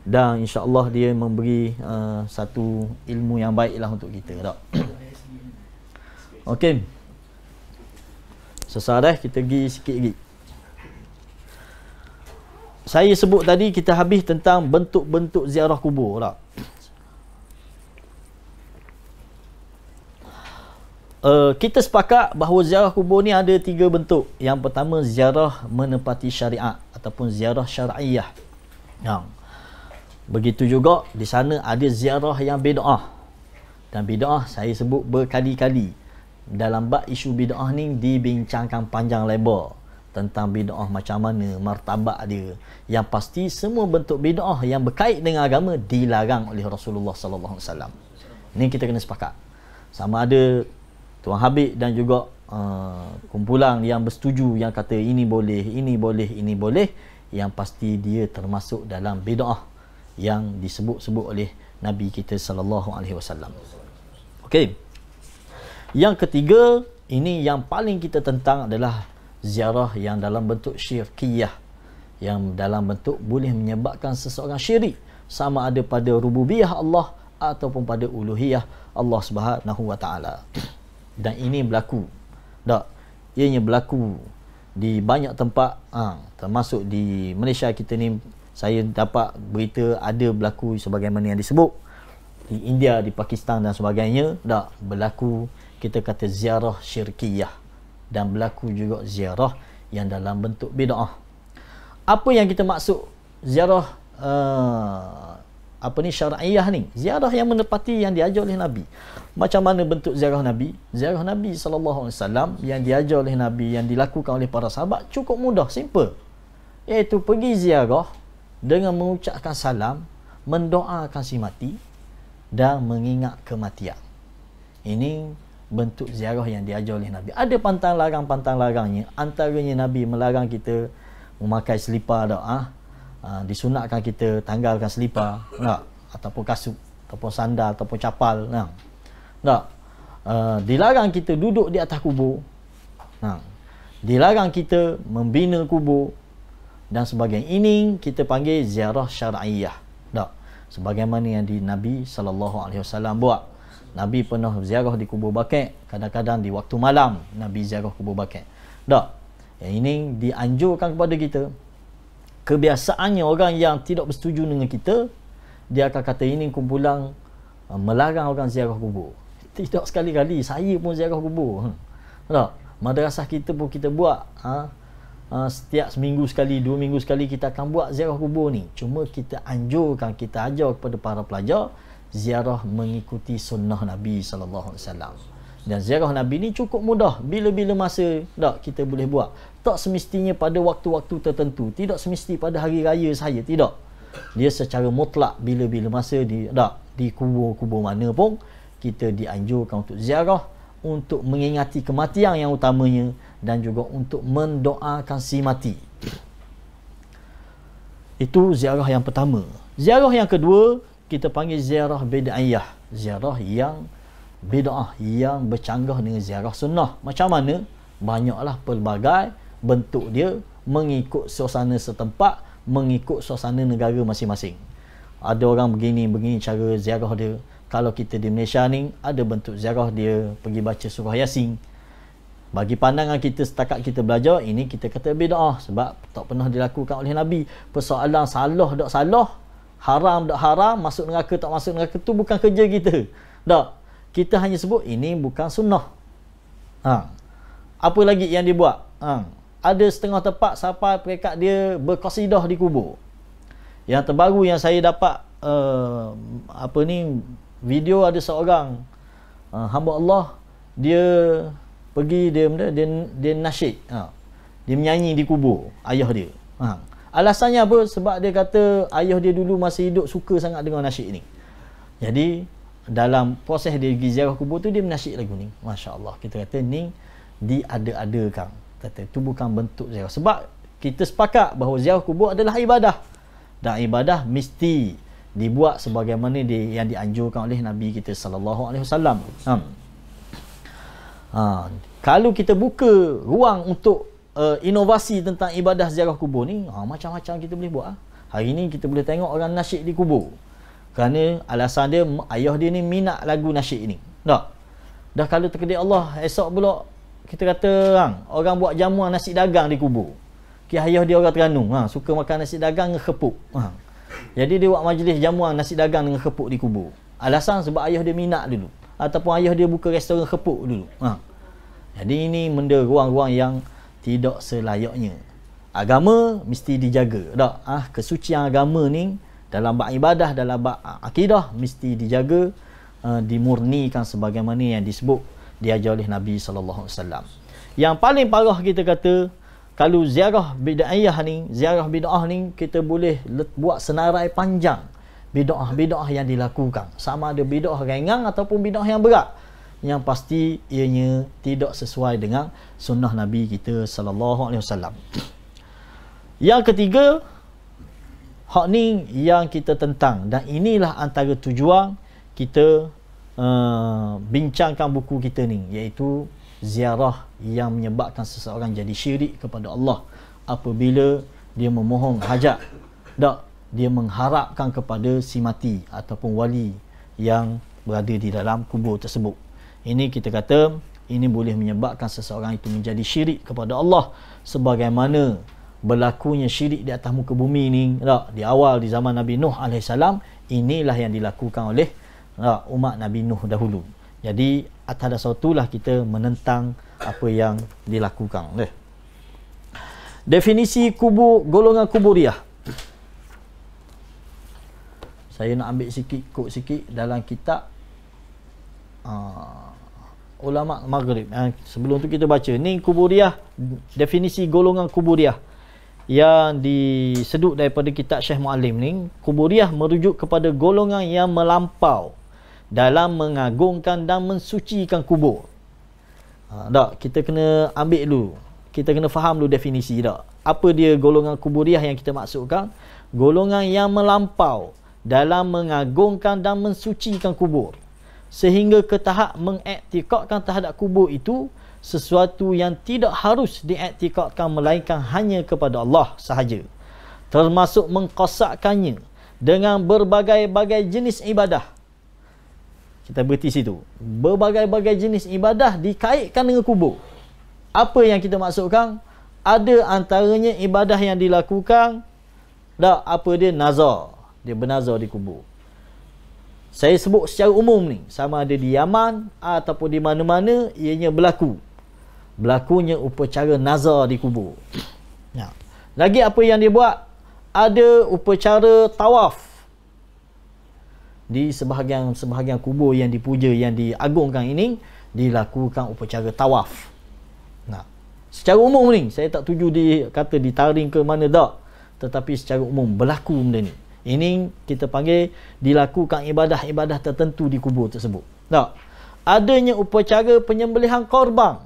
Dan insyaAllah dia memberi uh, Satu ilmu yang baik lah untuk kita Tak Okey Sesarah kita pergi sikit lagi saya sebut tadi kita habis tentang bentuk-bentuk ziarah kubur tak? Uh, eh, kita sepakat bahawa ziarah kubur ni ada tiga bentuk. Yang pertama ziarah menepati syariat ataupun ziarah syar'iyah. Yang begitu juga di sana ada ziarah yang bid'ah. Dan bid'ah saya sebut berkali-kali dalam bab isu bid'ah ni dibincangkan panjang lebar tentang bid'ah macam mana martabak dia yang pasti semua bentuk bid'ah yang berkait dengan agama dilarang oleh Rasulullah sallallahu alaihi wasallam Ini kita kena sepakat sama ada tuan Habib dan juga uh, kumpulan yang bersetuju yang kata ini boleh ini boleh ini boleh yang pasti dia termasuk dalam bid'ah yang disebut-sebut oleh nabi kita sallallahu alaihi wasallam okey yang ketiga ini yang paling kita tentang adalah ziarah yang dalam bentuk syirkiyah yang dalam bentuk boleh menyebabkan seseorang syirik sama ada pada rububiyah Allah ataupun pada uluhiyah Allah Subhanahu wa taala. Dan ini berlaku. Tak. Ianya berlaku di banyak tempat ha, termasuk di Malaysia kita ni saya dapat berita ada berlaku sebagaimana yang disebut di India, di Pakistan dan sebagainya tak berlaku kita kata ziarah syirkiyah dan berlaku juga ziarah yang dalam bentuk bid'ah. Apa yang kita maksud ziarah uh, apa ni syar'iyah ni? Ziarah yang menepati yang diajar oleh Nabi. Macam mana bentuk ziarah Nabi? Ziarah Nabi sallallahu alaihi wasallam yang diajar oleh Nabi yang dilakukan oleh para sahabat cukup mudah, simple. Iaitu pergi ziarah dengan mengucapkan salam, mendoakan si mati dan mengingat kematian. Ini bentuk ziarah yang diajar oleh Nabi. Ada pantang larang-pantang larangnya. Antaranya Nabi melarang kita memakai selipar tak? ha? ha, disunatkan kita tanggalkan selipar tak? Ataupun kasut, ataupun sandal, ataupun capal tak? Tak? Ha, dilarang kita duduk di atas kubur. Ha, dilarang kita membina kubur dan sebagainya. Ini kita panggil ziarah syar'iyah. Tak? Sebagaimana yang di Nabi sallallahu alaihi wasallam buat. Nabi pernah ziarah di kubur bakek, kadang-kadang di waktu malam Nabi ziarah kubur bakek. Tak. Yang ini dianjurkan kepada kita. Kebiasaannya orang yang tidak bersetuju dengan kita, dia akan kata ini kumpulan uh, melarang orang ziarah kubur. Tidak sekali-kali saya pun ziarah kubur. Hmm. Tak. Madrasah kita pun kita buat. Ha? Uh, setiap seminggu sekali, dua minggu sekali kita akan buat ziarah kubur ni. Cuma kita anjurkan, kita ajar kepada para pelajar ziarah mengikuti sunnah Nabi sallallahu alaihi wasallam. Dan ziarah Nabi ni cukup mudah bila-bila masa tak kita boleh buat. Tak semestinya pada waktu-waktu tertentu, tidak semesti pada hari raya saya, tidak. Dia secara mutlak bila-bila masa di tak di kubur-kubur mana pun kita dianjurkan untuk ziarah untuk mengingati kematian yang utamanya dan juga untuk mendoakan si mati. Itu ziarah yang pertama. Ziarah yang kedua kita panggil ziarah bid'ayah ziarah yang bid'ah yang bercanggah dengan ziarah sunnah macam mana banyaklah pelbagai bentuk dia mengikut suasana setempat mengikut suasana negara masing-masing ada orang begini begini cara ziarah dia kalau kita di Malaysia ni ada bentuk ziarah dia pergi baca surah yasin bagi pandangan kita setakat kita belajar ini kita kata bid'ah sebab tak pernah dilakukan oleh nabi persoalan salah dak salah haram tak haram, masuk neraka tak masuk neraka tu bukan kerja kita. Tak. Kita hanya sebut ini bukan sunnah. Ha. Apa lagi yang dibuat? Ha. Ada setengah tempat sampai perekat dia berkasidah di kubur. Yang terbaru yang saya dapat uh, apa ni video ada seorang uh, hamba Allah dia pergi dia dia dia, dia nasyid. Ha. Dia menyanyi di kubur ayah dia. Ha. Alasannya apa? Sebab dia kata ayah dia dulu masih hidup suka sangat dengar nasyid ni. Jadi dalam proses dia pergi ziarah kubur tu dia menasyid lagu ni. Masya Allah. Kita kata ni diada-adakan. Kata tu bukan bentuk ziarah. Sebab kita sepakat bahawa ziarah kubur adalah ibadah. Dan ibadah mesti dibuat sebagaimana dia, yang dianjurkan oleh Nabi kita sallallahu alaihi wasallam. Hmm. Ha. Kalau kita buka ruang untuk uh, inovasi tentang ibadah ziarah kubur ni ha, macam-macam kita boleh buat ha. hari ni kita boleh tengok orang nasyid di kubur kerana alasan dia ayah dia ni minat lagu nasyid ni tak dah kalau terkedik Allah esok pula kita kata orang, orang buat jamuan nasi dagang di kubur ki ayah dia orang teranung ha, suka makan nasi dagang dengan kepuk ha. jadi dia buat majlis jamuan nasi dagang dengan kepuk di kubur alasan sebab ayah dia minat dulu ataupun ayah dia buka restoran kepuk dulu ha. jadi ini benda ruang-ruang yang tidak selayaknya agama mesti dijaga tak ah kesucian agama ni dalam bab ibadah dalam bab akidah mesti dijaga uh, dimurnikan sebagaimana yang disebut diajar oleh Nabi sallallahu alaihi wasallam yang paling parah kita kata kalau ziarah bid'ah ni ziarah bid'ah ni kita boleh buat senarai panjang bid'ah bid'ah yang dilakukan sama ada bid'ah ringan ataupun bid'ah yang berat yang pasti ianya tidak sesuai dengan sunnah Nabi kita sallallahu alaihi wasallam. Yang ketiga, hak ni yang kita tentang dan inilah antara tujuan kita uh, bincangkan buku kita ni iaitu ziarah yang menyebabkan seseorang jadi syirik kepada Allah apabila dia memohon hajat tak dia mengharapkan kepada si mati ataupun wali yang berada di dalam kubur tersebut ini kita kata ini boleh menyebabkan seseorang itu menjadi syirik kepada Allah sebagaimana berlakunya syirik di atas muka bumi ini tak? di awal di zaman Nabi Nuh AS inilah yang dilakukan oleh tak? umat Nabi Nuh dahulu jadi atas dasar itulah kita menentang apa yang dilakukan oleh definisi kubur golongan kuburiah saya nak ambil sikit kod sikit dalam kitab aa, ah, ulama maghrib eh, sebelum tu kita baca ni kuburiah definisi golongan kuburiah yang disedut daripada kitab Syekh Muallim ni kuburiah merujuk kepada golongan yang melampau dalam mengagungkan dan mensucikan kubur ha, tak kita kena ambil dulu kita kena faham dulu definisi tak apa dia golongan kuburiah yang kita maksudkan golongan yang melampau dalam mengagungkan dan mensucikan kubur sehingga ke tahap mengiktikadkan terhadap kubur itu sesuatu yang tidak harus diiktikadkan melainkan hanya kepada Allah sahaja termasuk mengqasakkannya dengan berbagai-bagai jenis ibadah kita berhenti situ berbagai-bagai jenis ibadah dikaitkan dengan kubur apa yang kita maksudkan ada antaranya ibadah yang dilakukan dak apa dia nazar dia bernazar di kubur saya sebut secara umum ni Sama ada di Yaman Ataupun di mana-mana Ianya berlaku Berlakunya upacara nazar di kubur ya. Lagi apa yang dia buat Ada upacara tawaf Di sebahagian-sebahagian kubur yang dipuja Yang diagungkan ini Dilakukan upacara tawaf nah. Ya. Secara umum ni Saya tak tuju di kata di ke mana tak Tetapi secara umum berlaku benda ni ini kita panggil dilakukan ibadah-ibadah tertentu di kubur tersebut. Tak? Adanya upacara penyembelihan korban.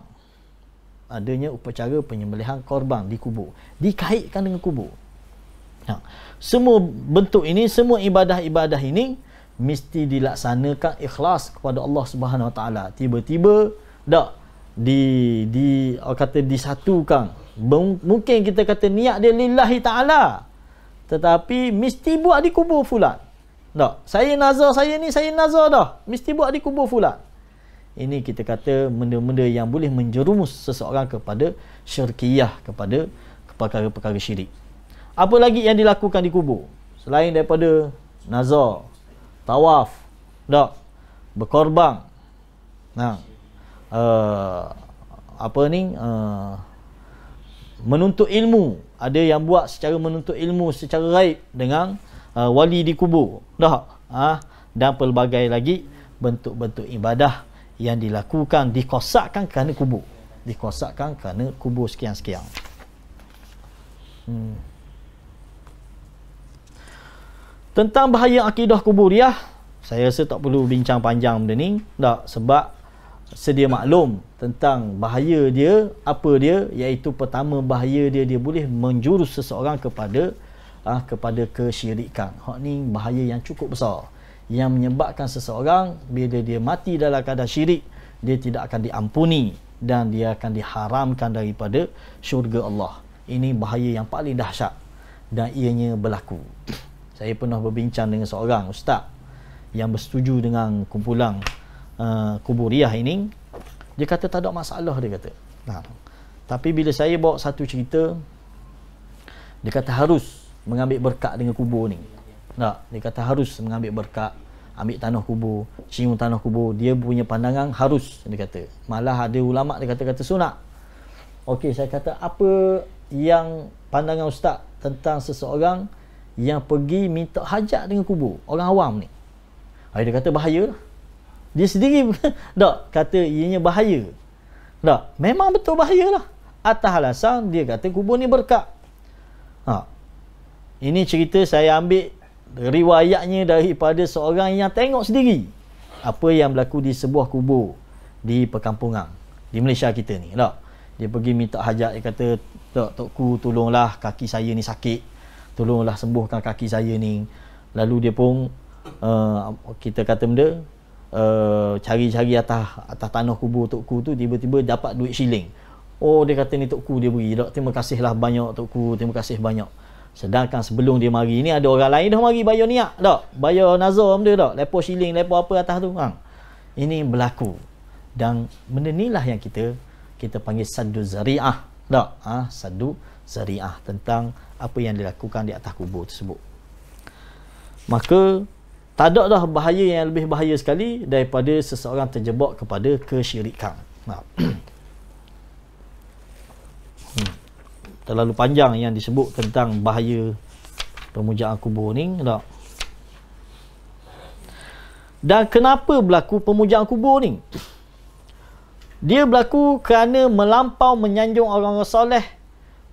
Adanya upacara penyembelihan korban di kubur. Dikaitkan dengan kubur. Tak? Ha. Semua bentuk ini, semua ibadah-ibadah ini mesti dilaksanakan ikhlas kepada Allah Subhanahu Wa Taala. Tiba-tiba tak di di kata disatukan. Mungkin kita kata niat dia lillahi ta'ala. Tetapi mesti buat di kubur fulan. Tak? Saya nazar saya ni, saya nazar dah. Mesti buat di kubur fulan. Ini kita kata benda-benda yang boleh menjerumus seseorang kepada syirkiyah, kepada perkara-perkara syirik. Apa lagi yang dilakukan di kubur? Selain daripada nazar, tawaf, tak? berkorban, nah, ha. eh, uh, apa ni, uh, menuntut ilmu, ada yang buat secara menuntut ilmu secara raib dengan uh, wali di kubur dah ha? dan pelbagai lagi bentuk-bentuk ibadah yang dilakukan dikosakkan kerana kubur dikosakkan kerana kubur sekian-sekian hmm. tentang bahaya akidah kuburiah ya? saya rasa tak perlu bincang panjang benda ni dah sebab sedia maklum tentang bahaya dia apa dia iaitu pertama bahaya dia dia boleh menjurus seseorang kepada ah ha, kepada kesyirikan. Hak ni bahaya yang cukup besar yang menyebabkan seseorang bila dia mati dalam keadaan syirik dia tidak akan diampuni dan dia akan diharamkan daripada syurga Allah. Ini bahaya yang paling dahsyat dan ianya berlaku. Saya pernah berbincang dengan seorang ustaz yang bersetuju dengan kumpulan uh, kuburiah ini dia kata tak ada masalah dia kata. Nah. Tapi bila saya bawa satu cerita dia kata harus mengambil berkat dengan kubur ni. Tak, dia kata harus mengambil berkat, ambil tanah kubur, cium tanah kubur, dia punya pandangan harus dia kata. Malah ada ulama dia kata kata sunat. Okey, saya kata apa yang pandangan ustaz tentang seseorang yang pergi minta hajat dengan kubur orang awam ni. Hai dia kata bahayalah dia sendiri tak kata ianya bahaya tak memang betul bahayalah atas alasan dia kata kubur ni berkat ha. ini cerita saya ambil riwayatnya daripada seorang yang tengok sendiri apa yang berlaku di sebuah kubur di perkampungan di Malaysia kita ni tak dia pergi minta hajat dia kata tok tokku tolonglah kaki saya ni sakit tolonglah sembuhkan kaki saya ni lalu dia pun uh, kita kata benda Eh, cari-cari atas atas tanah kubur tokku tu tiba-tiba dapat duit shilling. Oh dia kata ni tokku dia beri. Dok terima kasihlah banyak tokku, terima kasih banyak. Sedangkan sebelum dia mari ni ada orang lain dah mari bayar niat tak? Bayar nazam dia tak? Lepas shilling, lepas apa atas tu kan? Ini berlaku. Dan benda ni lah yang kita kita panggil saddu zari'ah. Tak? Ha? Saddu zari'ah tentang apa yang dilakukan di atas kubur tersebut. Maka tak ada dah bahaya yang lebih bahaya sekali daripada seseorang terjebak kepada kesyirikan. Nah. Hmm. Terlalu panjang yang disebut tentang bahaya pemujaan kubur ni. Tak? Dan kenapa berlaku pemujaan kubur ni? Dia berlaku kerana melampau menyanjung orang-orang soleh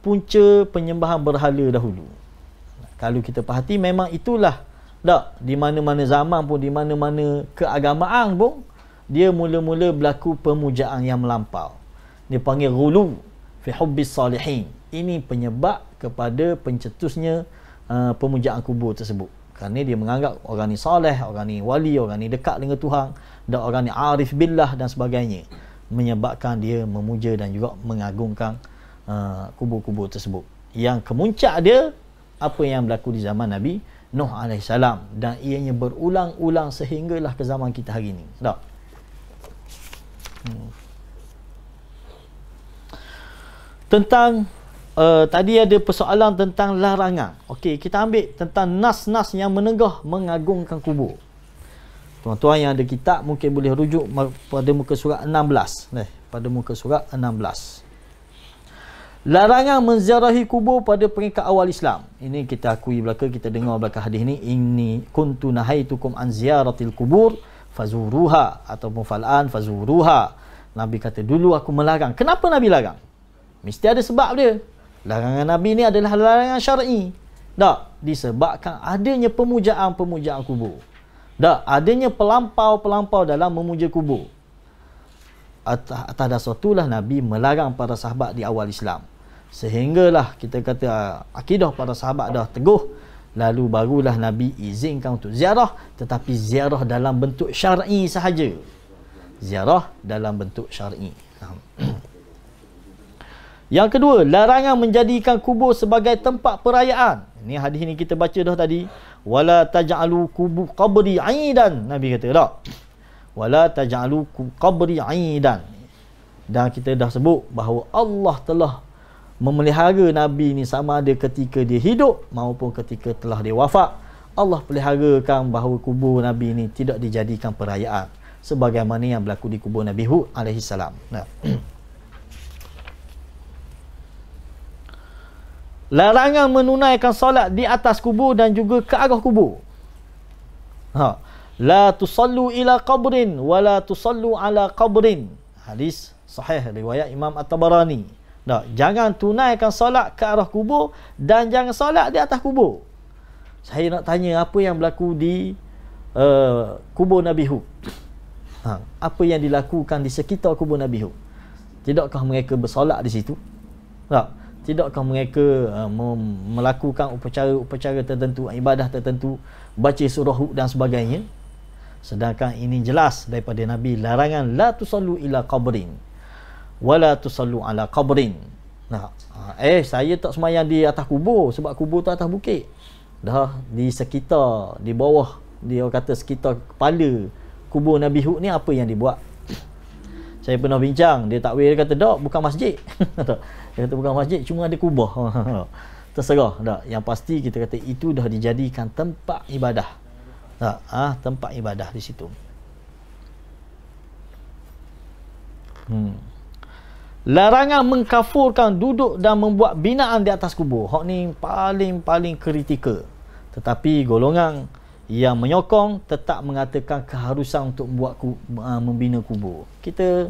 punca penyembahan berhala dahulu. Kalau kita perhati memang itulah tak, di mana-mana zaman pun, di mana-mana keagamaan pun, dia mula-mula berlaku pemujaan yang melampau. Dia panggil gulu fi hubbis salihin. Ini penyebab kepada pencetusnya uh, pemujaan kubur tersebut. Kerana dia menganggap orang ni soleh, orang ni wali, orang ni dekat dengan Tuhan, dan orang ni arif billah dan sebagainya. Menyebabkan dia memuja dan juga mengagungkan uh, kubur-kubur tersebut. Yang kemuncak dia, apa yang berlaku di zaman Nabi Nuh AS dan ianya berulang-ulang sehinggalah ke zaman kita hari ini. Tak? Hmm. Tentang uh, tadi ada persoalan tentang larangan. Okey, kita ambil tentang nas-nas yang menegah mengagungkan kubur. Tuan-tuan yang ada kitab mungkin boleh rujuk pada muka surat 16. Eh, pada muka surat 16. Larangan menziarahi kubur pada peringkat awal Islam. Ini kita akui belaka kita dengar belaka hadis ni ini kuntu nahaitukum an ziyaratil kubur fazuruha atau mufalan fazuruha. Nabi kata dulu aku melarang. Kenapa Nabi larang? Mesti ada sebab dia. Larangan Nabi ni adalah larangan syar'i. Tak, disebabkan adanya pemujaan-pemujaan kubur. Tak, adanya pelampau-pelampau dalam memuja kubur. Atas dasar itulah Nabi melarang para sahabat di awal Islam sehinggalah kita kata ah, akidah para sahabat dah teguh lalu barulah nabi izinkan untuk ziarah tetapi ziarah dalam bentuk syar'i sahaja ziarah dalam bentuk syar'i yang kedua larangan menjadikan kubur sebagai tempat perayaan Ini hadis ini kita baca dah tadi wala taj'alu kubu qabri aidan nabi kata tak wala taj'alu qabri aidan dan kita dah sebut bahawa Allah telah memelihara Nabi ni sama ada ketika dia hidup maupun ketika telah dia wafat. Allah peliharakan bahawa kubur Nabi ni tidak dijadikan perayaan sebagaimana yang berlaku di kubur Nabi Hud alaihi salam. Nah. Larangan menunaikan solat di atas kubur dan juga ke arah kubur. Ha. La tusallu ila qabrin wa la tusallu ala qabrin. Hadis sahih riwayat Imam At-Tabarani. Tak. Jangan tunaikan solat ke arah kubur dan jangan solat di atas kubur. Saya nak tanya apa yang berlaku di uh, kubur Nabi Hud. Ha. Apa yang dilakukan di sekitar kubur Nabi Hud. Tidakkah mereka bersolat di situ? Tak. Ha, tidakkah mereka uh, melakukan upacara-upacara tertentu, ibadah tertentu, baca surah Hud dan sebagainya? Sedangkan ini jelas daripada Nabi larangan la tusallu ila qabrin wala tusallu ala qabrin. Nah, eh saya tak semayang di atas kubur sebab kubur tu atas bukit. Dah di sekitar, di bawah dia kata sekitar kepala kubur Nabi Hud ni apa yang dibuat? Saya pernah bincang, dia takwil dia kata dak bukan masjid. dia kata bukan masjid, cuma ada kubah. Terserah dak. Yang pasti kita kata itu dah dijadikan tempat ibadah. Tak, ah tempat ibadah di situ. Hmm. Larangan mengkafurkan duduk dan membuat binaan di atas kubur. Hak ni paling-paling kritikal. Tetapi golongan yang menyokong tetap mengatakan keharusan untuk buat ku, uh, membina kubur. Kita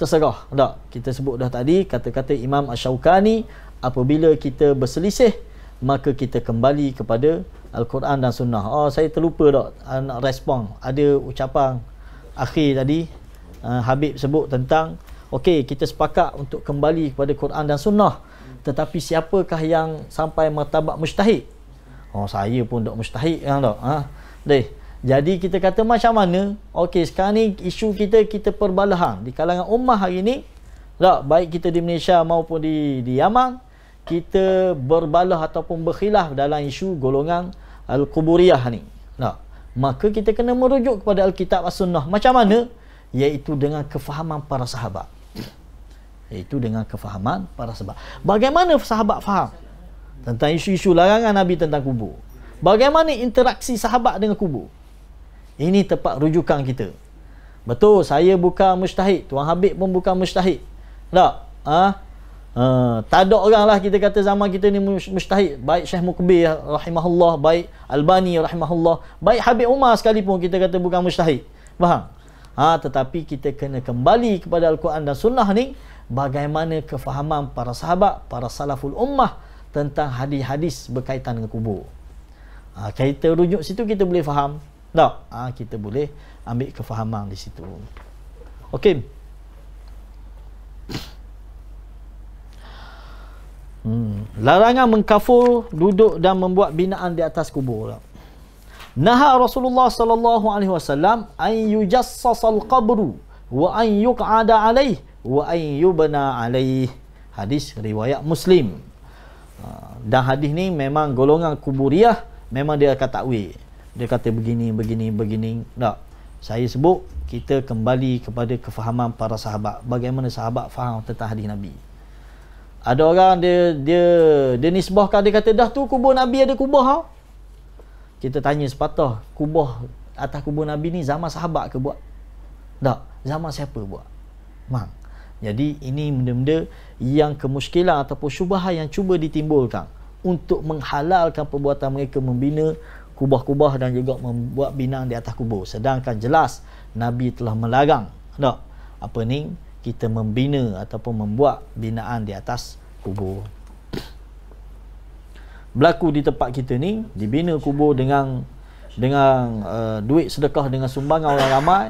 terserah. Tak? Kita sebut dah tadi kata-kata Imam Ash-Shawqani apabila kita berselisih maka kita kembali kepada Al-Quran dan Sunnah. Oh saya terlupa tak ah, nak respon. Ada ucapan akhir tadi uh, Habib sebut tentang okey kita sepakat untuk kembali kepada Quran dan sunnah tetapi siapakah yang sampai martabat mustahid oh saya pun dok mustahid kan dok ha deh jadi kita kata macam mana okey sekarang ni isu kita kita perbalahan di kalangan ummah hari ni Dok baik kita di Malaysia maupun di di Yaman kita berbalah ataupun berkhilaf dalam isu golongan al-quburiyah ni tak maka kita kena merujuk kepada al-kitab as-sunnah macam mana iaitu dengan kefahaman para sahabat. Itu dengan kefahaman para sahabat. Bagaimana sahabat faham tentang isu-isu larangan Nabi tentang kubur? Bagaimana interaksi sahabat dengan kubur? Ini tempat rujukan kita. Betul, saya buka mustahid. Tuan Habib pun bukan mustahid. Tak? Ha? Uh, tak ada orang lah kita kata zaman kita ni mustahid. Baik Syekh Mukbir rahimahullah, baik Albani rahimahullah, baik Habib Umar sekalipun kita kata bukan mustahid. Faham? ha, tetapi kita kena kembali kepada Al-Quran dan Sunnah ni bagaimana kefahaman para sahabat, para salaful ummah tentang hadis-hadis berkaitan dengan kubur. Ha, kita rujuk situ kita boleh faham. Tak? Ha, kita boleh ambil kefahaman di situ. Okey. Hmm. Larangan mengkafur duduk dan membuat binaan di atas kubur. Tak? Naha Rasulullah sallallahu alaihi wasallam an yujassas al-qabr wa an yuq'ada alaih wa an yubna alaih. Hadis riwayat Muslim. Ah, dan hadis ni memang golongan kuburiah memang dia kata we. Dia kata begini begini begini. Tak. Saya sebut kita kembali kepada kefahaman para sahabat. Bagaimana sahabat faham tentang hadis Nabi. Ada orang dia dia dia nisbahkan dia kata dah tu kubur Nabi ada kubur ha? Kita tanya sepatah kubah atas kubur Nabi ni zaman sahabat ke buat? Tak. Zaman siapa buat? Mang. Jadi ini benda-benda yang kemuskilan ataupun syubah yang cuba ditimbulkan untuk menghalalkan perbuatan mereka membina kubah-kubah dan juga membuat binang di atas kubur. Sedangkan jelas Nabi telah melarang. Tak. Apa ni? Kita membina ataupun membuat binaan di atas kubur berlaku di tempat kita ni dibina kubur dengan dengan uh, duit sedekah dengan sumbangan orang ramai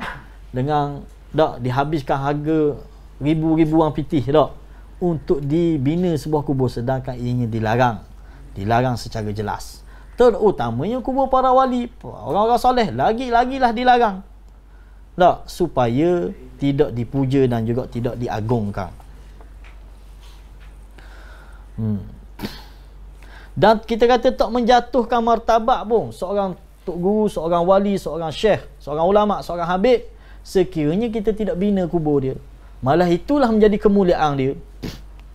dengan dak dihabiskan harga ribu-ribu orang pitih dak untuk dibina sebuah kubur sedangkan ianya dilarang dilarang secara jelas terutamanya kubur para wali orang-orang soleh lagi-lagilah dilarang tak supaya tidak dipuja dan juga tidak diagungkan hmm dan kita kata tak menjatuhkan martabak, pun seorang tok guru, seorang wali, seorang syekh, seorang ulama, seorang habib sekiranya kita tidak bina kubur dia. Malah itulah menjadi kemuliaan dia.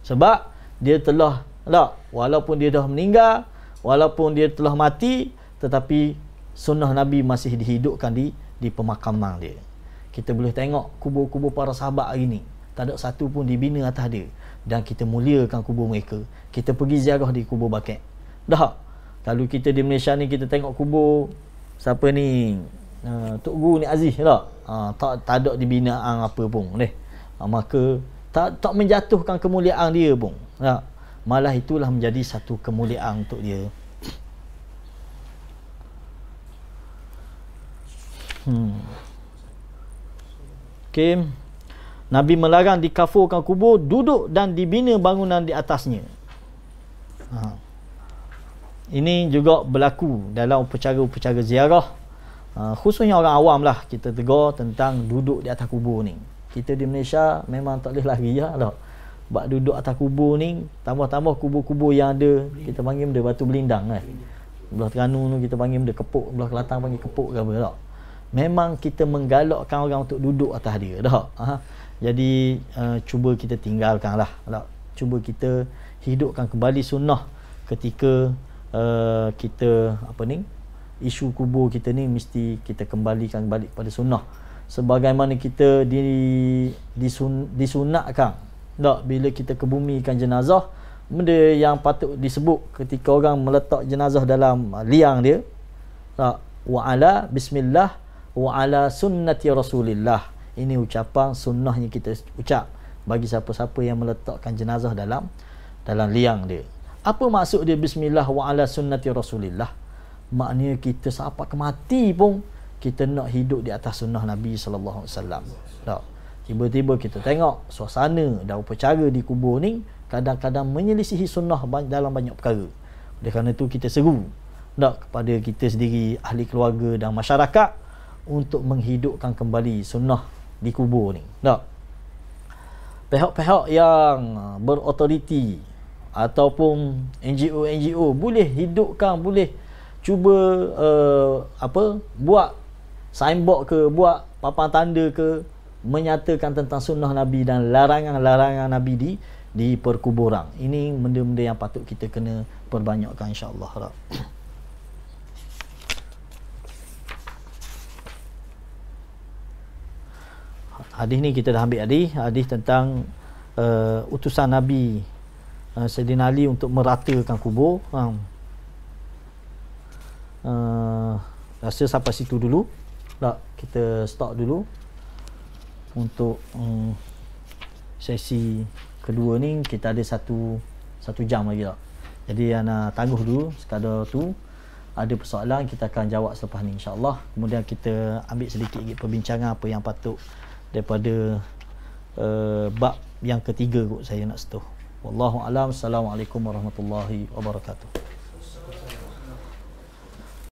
Sebab dia telah lah walaupun dia dah meninggal, walaupun dia telah mati tetapi sunnah nabi masih dihidupkan di di pemakaman dia. Kita boleh tengok kubur-kubur para sahabat hari ini. Tak ada satu pun dibina atas dia dan kita muliakan kubur mereka kita pergi ziarah di kubur bakat dah lalu kita di Malaysia ni kita tengok kubur siapa ni uh, Tok Guru ni Aziz tak uh, tak, tak ada dibinaan apa pun uh, maka tak, tak menjatuhkan kemuliaan dia pun tak? Ha. malah itulah menjadi satu kemuliaan untuk dia Hmm. Okay. Nabi melarang dikafurkan kubur Duduk dan dibina bangunan di atasnya Ha. Ini juga berlaku dalam upacara-upacara ziarah ha. khususnya orang awam lah kita tegur tentang duduk di atas kubur ni. Kita di Malaysia memang tak boleh lari ya, lah. Bak duduk atas kubur ni tambah-tambah kubur-kubur yang ada kita panggil benda batu belindang kan. Belah Terengganu tu kita panggil benda kepuk, belah Kelantan panggil kepuk ke apa tak. Memang kita menggalakkan orang untuk duduk atas dia tak. Ha. Jadi uh, cuba kita tinggalkan lah. Tak? Cuba kita hidupkan kembali sunnah ketika uh, kita apa ni isu kubur kita ni mesti kita kembalikan balik pada sunnah sebagaimana kita di disun, disunatkan tak bila kita kebumikan jenazah benda yang patut disebut ketika orang meletak jenazah dalam uh, liang dia tak wa'ala bismillah wa'ala sunnati rasulillah ini ucapan sunnahnya kita ucap bagi siapa-siapa yang meletakkan jenazah dalam dalam liang dia apa maksud dia bismillah wa ala sunnati rasulillah maknanya kita sampai ke mati pun kita nak hidup di atas sunnah nabi sallallahu alaihi wasallam tak tiba-tiba kita tengok suasana dan upacara di kubur ni kadang-kadang menyelisihi sunnah dalam banyak perkara oleh kerana itu kita seru tak kepada kita sendiri ahli keluarga dan masyarakat untuk menghidupkan kembali sunnah di kubur ni tak pihak-pihak yang berautoriti ataupun NGO-NGO boleh hidupkan boleh cuba uh, apa buat signboard ke buat papan tanda ke menyatakan tentang sunnah Nabi dan larangan-larangan Nabi di di perkuburan. Ini benda-benda yang patut kita kena perbanyakkan insya-Allah. Hadis ni kita dah ambil hadis, hadis tentang uh, utusan Nabi Ah, Sayyidina Ali untuk meratakan kubur. Ha. Uh, rasa sampai situ dulu. Tak, kita stop dulu. Untuk um, sesi kedua ni kita ada satu satu jam lagi tak. Jadi ana tangguh dulu sekadar tu. Ada persoalan kita akan jawab selepas ni insya-Allah. Kemudian kita ambil sedikit lagi perbincangan apa yang patut daripada uh, bab yang ketiga kot saya nak setuh. Wallahu alam. Assalamualaikum warahmatullahi wabarakatuh.